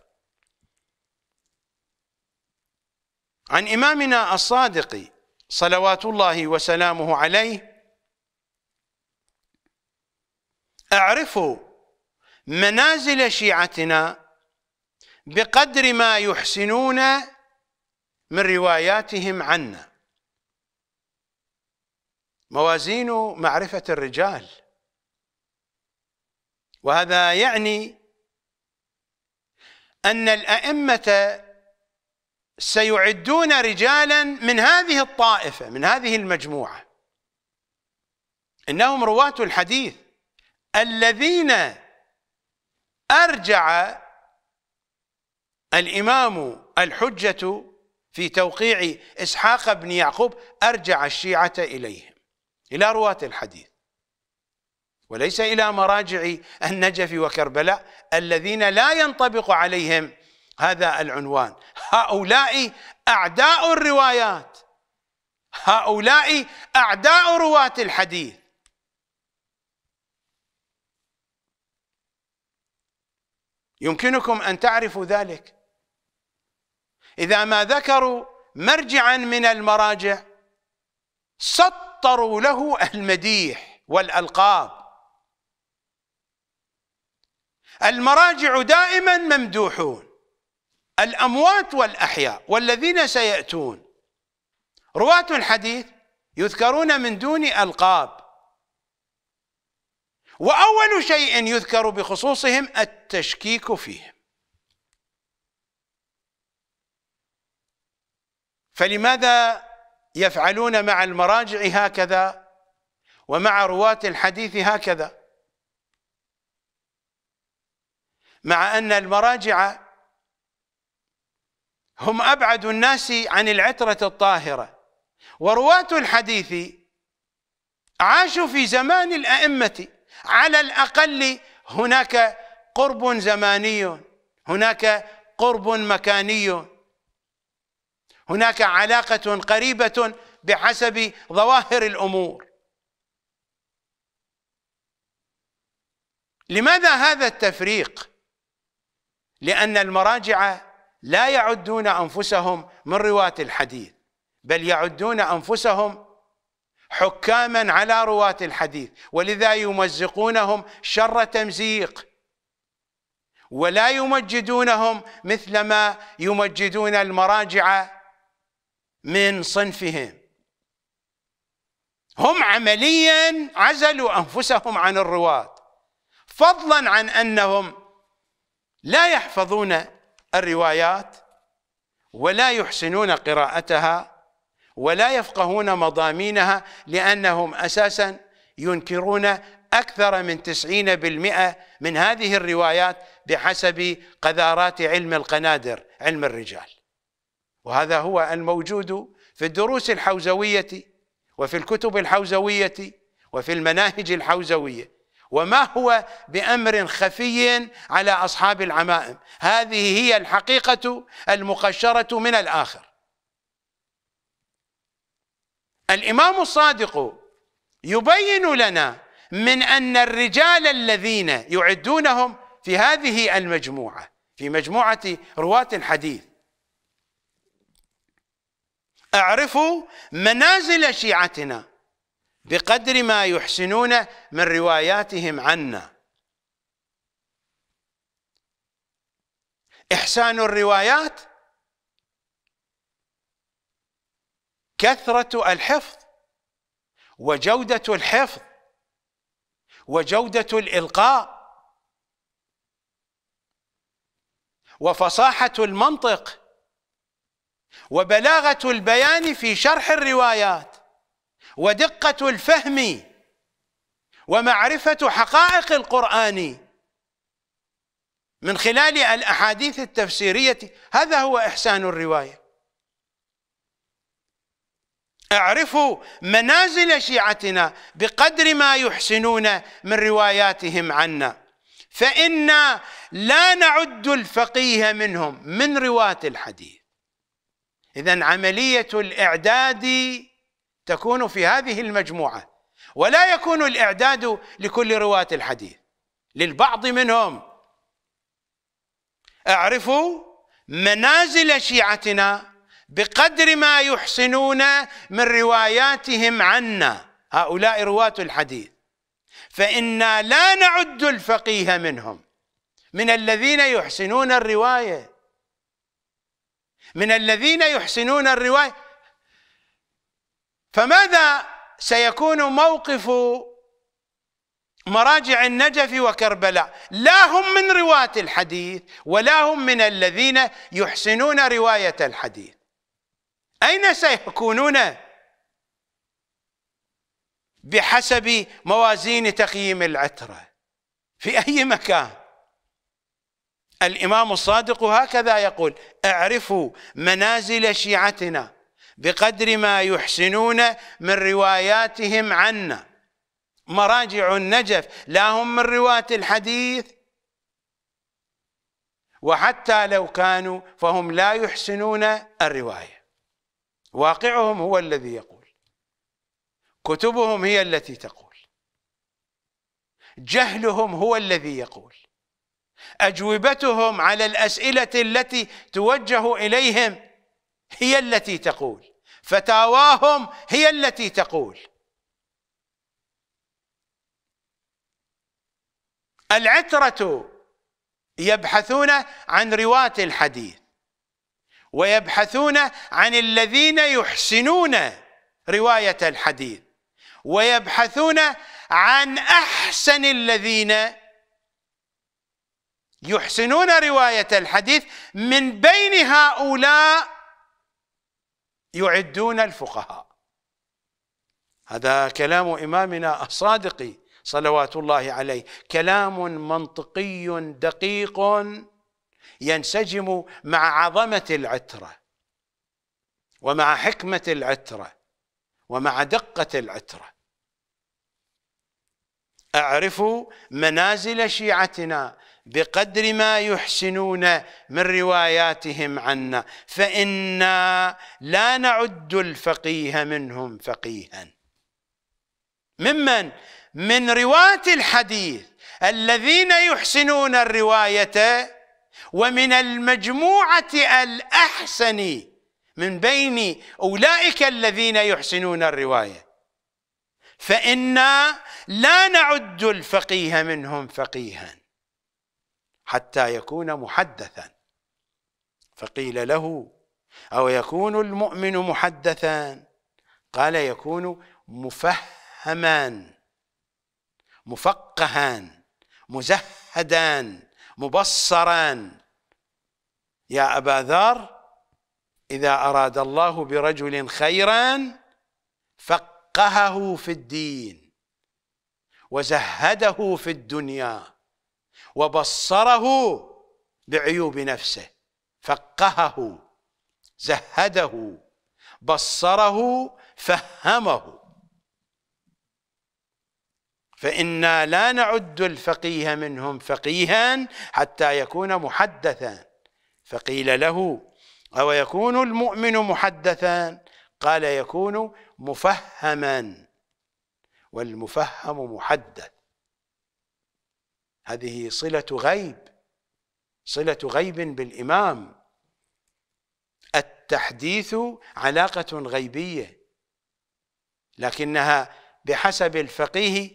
S1: عن إمامنا الصادق صلوات الله وسلامه عليه اعرفوا منازل شيعتنا بقدر ما يحسنون من رواياتهم عنا موازين معرفة الرجال وهذا يعني أن الأئمة سيعدون رجالا من هذه الطائفة من هذه المجموعة إنهم رواة الحديث الذين أرجع الإمام الحجة في توقيع إسحاق بن يعقوب أرجع الشيعة إليهم إلى رواة الحديث وليس إلى مراجع النجف وكربلاء الذين لا ينطبق عليهم هذا العنوان هؤلاء أعداء الروايات هؤلاء أعداء رواة الحديث يمكنكم أن تعرفوا ذلك إذا ما ذكروا مرجعا من المراجع سطروا له المديح والألقاب المراجع دائما ممدوحون الأموات والأحياء والذين سيأتون رواة الحديث يذكرون من دون ألقاب وأول شيء يذكر بخصوصهم التشكيك فيهم فلماذا يفعلون مع المراجع هكذا ومع رواة الحديث هكذا مع أن المراجع هم أبعد الناس عن العترة الطاهرة ورواة الحديث عاشوا في زمان الأئمة على الأقل هناك قرب زماني هناك قرب مكاني هناك علاقة قريبة بحسب ظواهر الأمور لماذا هذا التفريق؟ لأن المراجع لا يعدون انفسهم من رواه الحديث بل يعدون انفسهم حكاما على رواه الحديث ولذا يمزقونهم شر تمزيق ولا يمجدونهم مثلما يمجدون المراجع من صنفهم هم عمليا عزلوا انفسهم عن الرواه فضلا عن انهم لا يحفظون الروايات ولا يحسنون قراءتها ولا يفقهون مضامينها لأنهم أساسا ينكرون أكثر من تسعين بالمئة من هذه الروايات بحسب قذارات علم القنادر علم الرجال وهذا هو الموجود في الدروس الحوزوية وفي الكتب الحوزوية وفي المناهج الحوزوية وما هو بأمر خفي على أصحاب العمائم هذه هي الحقيقة المقشرة من الآخر الإمام الصادق يبين لنا من أن الرجال الذين يعدونهم في هذه المجموعة في مجموعة رواة الحديث اعرفوا منازل شيعتنا بقدر ما يحسنون من رواياتهم عنا إحسان الروايات كثرة الحفظ وجودة الحفظ وجودة الإلقاء وفصاحة المنطق وبلاغة البيان في شرح الروايات ودقة الفهم ومعرفة حقائق القرآن من خلال الأحاديث التفسيرية هذا هو إحسان الرواية اعرفوا منازل شيعتنا بقدر ما يحسنون من رواياتهم عنا فإنا لا نعد الفقيه منهم من رواة الحديث إذا عملية الإعداد تكون في هذه المجموعه ولا يكون الاعداد لكل رواه الحديث للبعض منهم اعرفوا منازل شيعتنا بقدر ما يحسنون من رواياتهم عنا هؤلاء رواه الحديث فانا لا نعد الفقيه منهم من الذين يحسنون الروايه من الذين يحسنون الروايه فماذا سيكون موقف مراجع النجف وكربلاء لا هم من رواة الحديث ولا هم من الذين يحسنون رواية الحديث أين سيكونون بحسب موازين تقييم العترة في أي مكان الإمام الصادق هكذا يقول اعرفوا منازل شيعتنا بقدر ما يحسنون من رواياتهم عنا مراجع النجف لا هم من رواة الحديث وحتى لو كانوا فهم لا يحسنون الرواية واقعهم هو الذي يقول كتبهم هي التي تقول جهلهم هو الذي يقول أجوبتهم على الأسئلة التي توجه إليهم هي التي تقول فتاواهم هي التي تقول العترة يبحثون عن رواة الحديث ويبحثون عن الذين يحسنون رواية الحديث ويبحثون عن أحسن الذين يحسنون رواية الحديث من بين هؤلاء يعدون الفقهاء هذا كلام إمامنا الصادق صلوات الله عليه كلام منطقي دقيق ينسجم مع عظمة العترة ومع حكمة العترة ومع دقة العترة أعرف منازل شيعتنا بقدر ما يحسنون من رواياتهم عنا فإنا لا نعد الفقيه منهم فقيها ممن من رواة الحديث الذين يحسنون الرواية ومن المجموعة الأحسن من بين أولئك الذين يحسنون الرواية فإنا لا نعد الفقيه منهم فقيها حتى يكون محدثا فقيل له أو يكون المؤمن محدثا قال يكون مفهما مفقها مزهدا مبصرا يا أبا ذر إذا أراد الله برجل خيرا فقهه في الدين وزهده في الدنيا وبصره بعيوب نفسه فقهه زهده بصره فهمه فإنا لا نعد الفقيه منهم فقيها حتى يكون محدثا فقيل له أو يكون المؤمن محدثا قال يكون مفهما والمفهم محدث هذه صلة غيب صلة غيب بالإمام التحديث علاقة غيبية لكنها بحسب الفقيه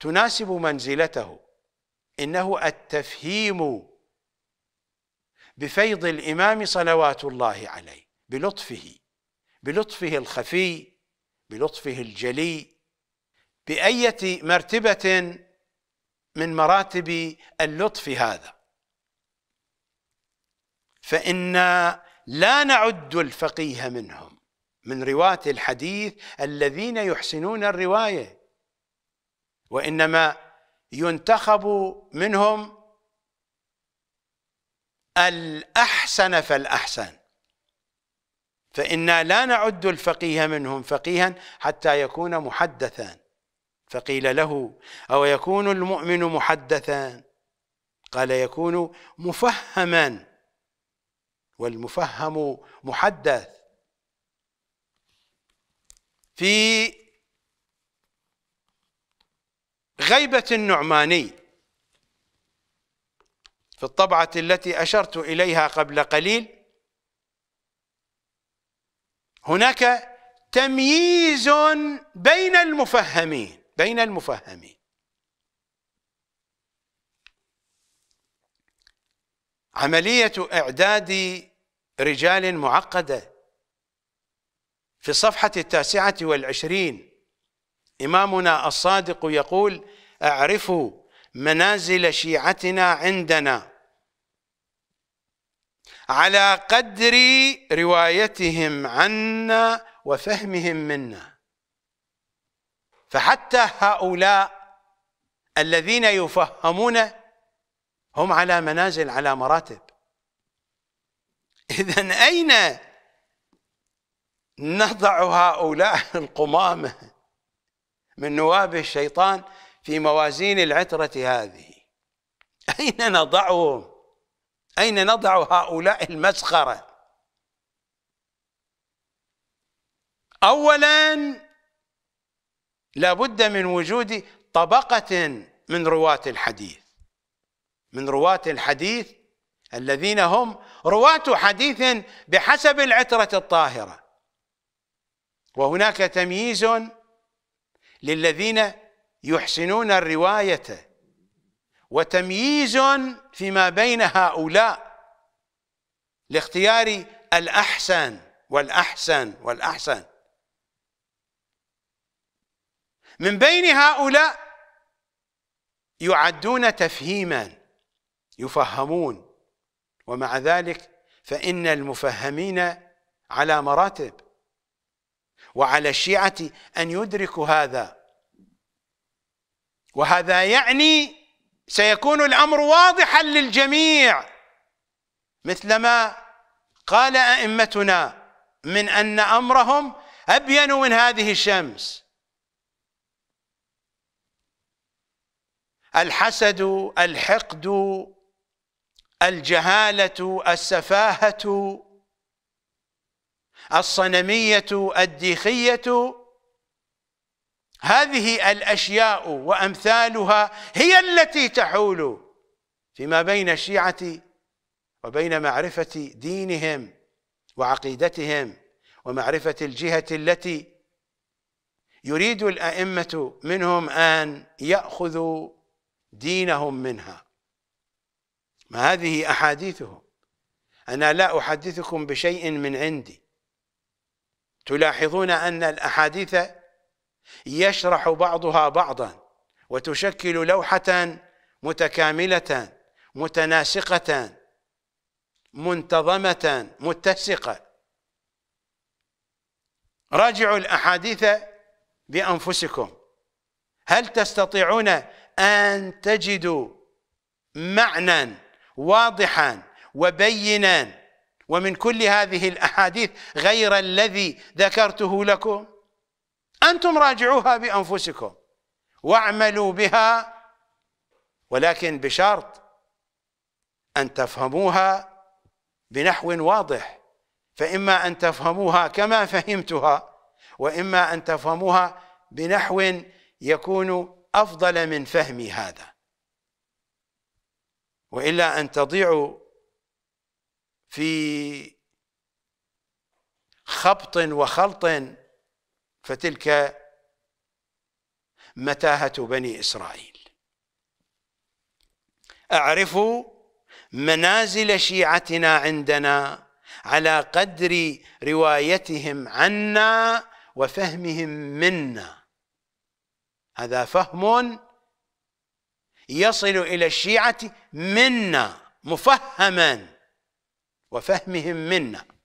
S1: تناسب منزلته إنه التفهيم بفيض الإمام صلوات الله عليه بلطفه بلطفه الخفي بلطفه الجلي بأية مرتبة من مراتب اللطف هذا فإنا لا نعد الفقيه منهم من رواة الحديث الذين يحسنون الرواية وإنما ينتخب منهم الأحسن فالأحسن فإنا لا نعد الفقيه منهم فقيها حتى يكون محدثا فقيل له أو يكون المؤمن محدثا قال يكون مفهما والمفهم محدث في غيبة النعماني في الطبعة التي أشرت إليها قبل قليل هناك تمييز بين المفهمين بين المفهمين عملية إعداد رجال معقدة في الصفحة التاسعة والعشرين إمامنا الصادق يقول أعرفوا منازل شيعتنا عندنا على قدر روايتهم عنا وفهمهم منا فحتى هؤلاء الذين يفهمون هم على منازل على مراتب إذا أين نضع هؤلاء القمامة من نواب الشيطان في موازين العترة هذه أين نضعهم أين نضع هؤلاء المسخرة أولاً لابد من وجود طبقة من رواة الحديث من رواة الحديث الذين هم رواة حديث بحسب العترة الطاهرة وهناك تمييز للذين يحسنون الرواية وتمييز فيما بين هؤلاء لاختيار الأحسن والأحسن والأحسن من بين هؤلاء يعدون تفهيما يفهمون ومع ذلك فإن المفهمين على مراتب وعلى الشيعة أن يدركوا هذا وهذا يعني سيكون الأمر واضحا للجميع مثلما قال أئمتنا من أن أمرهم أبين من هذه الشمس الحسد الحقد الجهاله السفاهه الصنميه الديخيه هذه الاشياء وامثالها هي التي تحول فيما بين الشيعه وبين معرفه دينهم وعقيدتهم ومعرفه الجهه التي يريد الائمه منهم ان ياخذوا دينهم منها ما هذه أحاديثهم أنا لا أحدثكم بشيء من عندي تلاحظون أن الأحاديث يشرح بعضها بعضا وتشكل لوحة متكاملة متناسقة منتظمة متسقة راجعوا الأحاديث بأنفسكم هل تستطيعون أن تجدوا معنى واضحا وبينا ومن كل هذه الأحاديث غير الذي ذكرته لكم أنتم راجعوها بأنفسكم واعملوا بها ولكن بشرط أن تفهموها بنحو واضح فإما أن تفهموها كما فهمتها وإما أن تفهموها بنحو يكون أفضل من فهمي هذا وإلا أن تضيعوا في خبط وخلط فتلك متاهة بني إسرائيل أعرفوا منازل شيعتنا عندنا على قدر روايتهم عنا وفهمهم منا هذا فهم يصل إلى الشيعة منا مفهما وفهمهم منا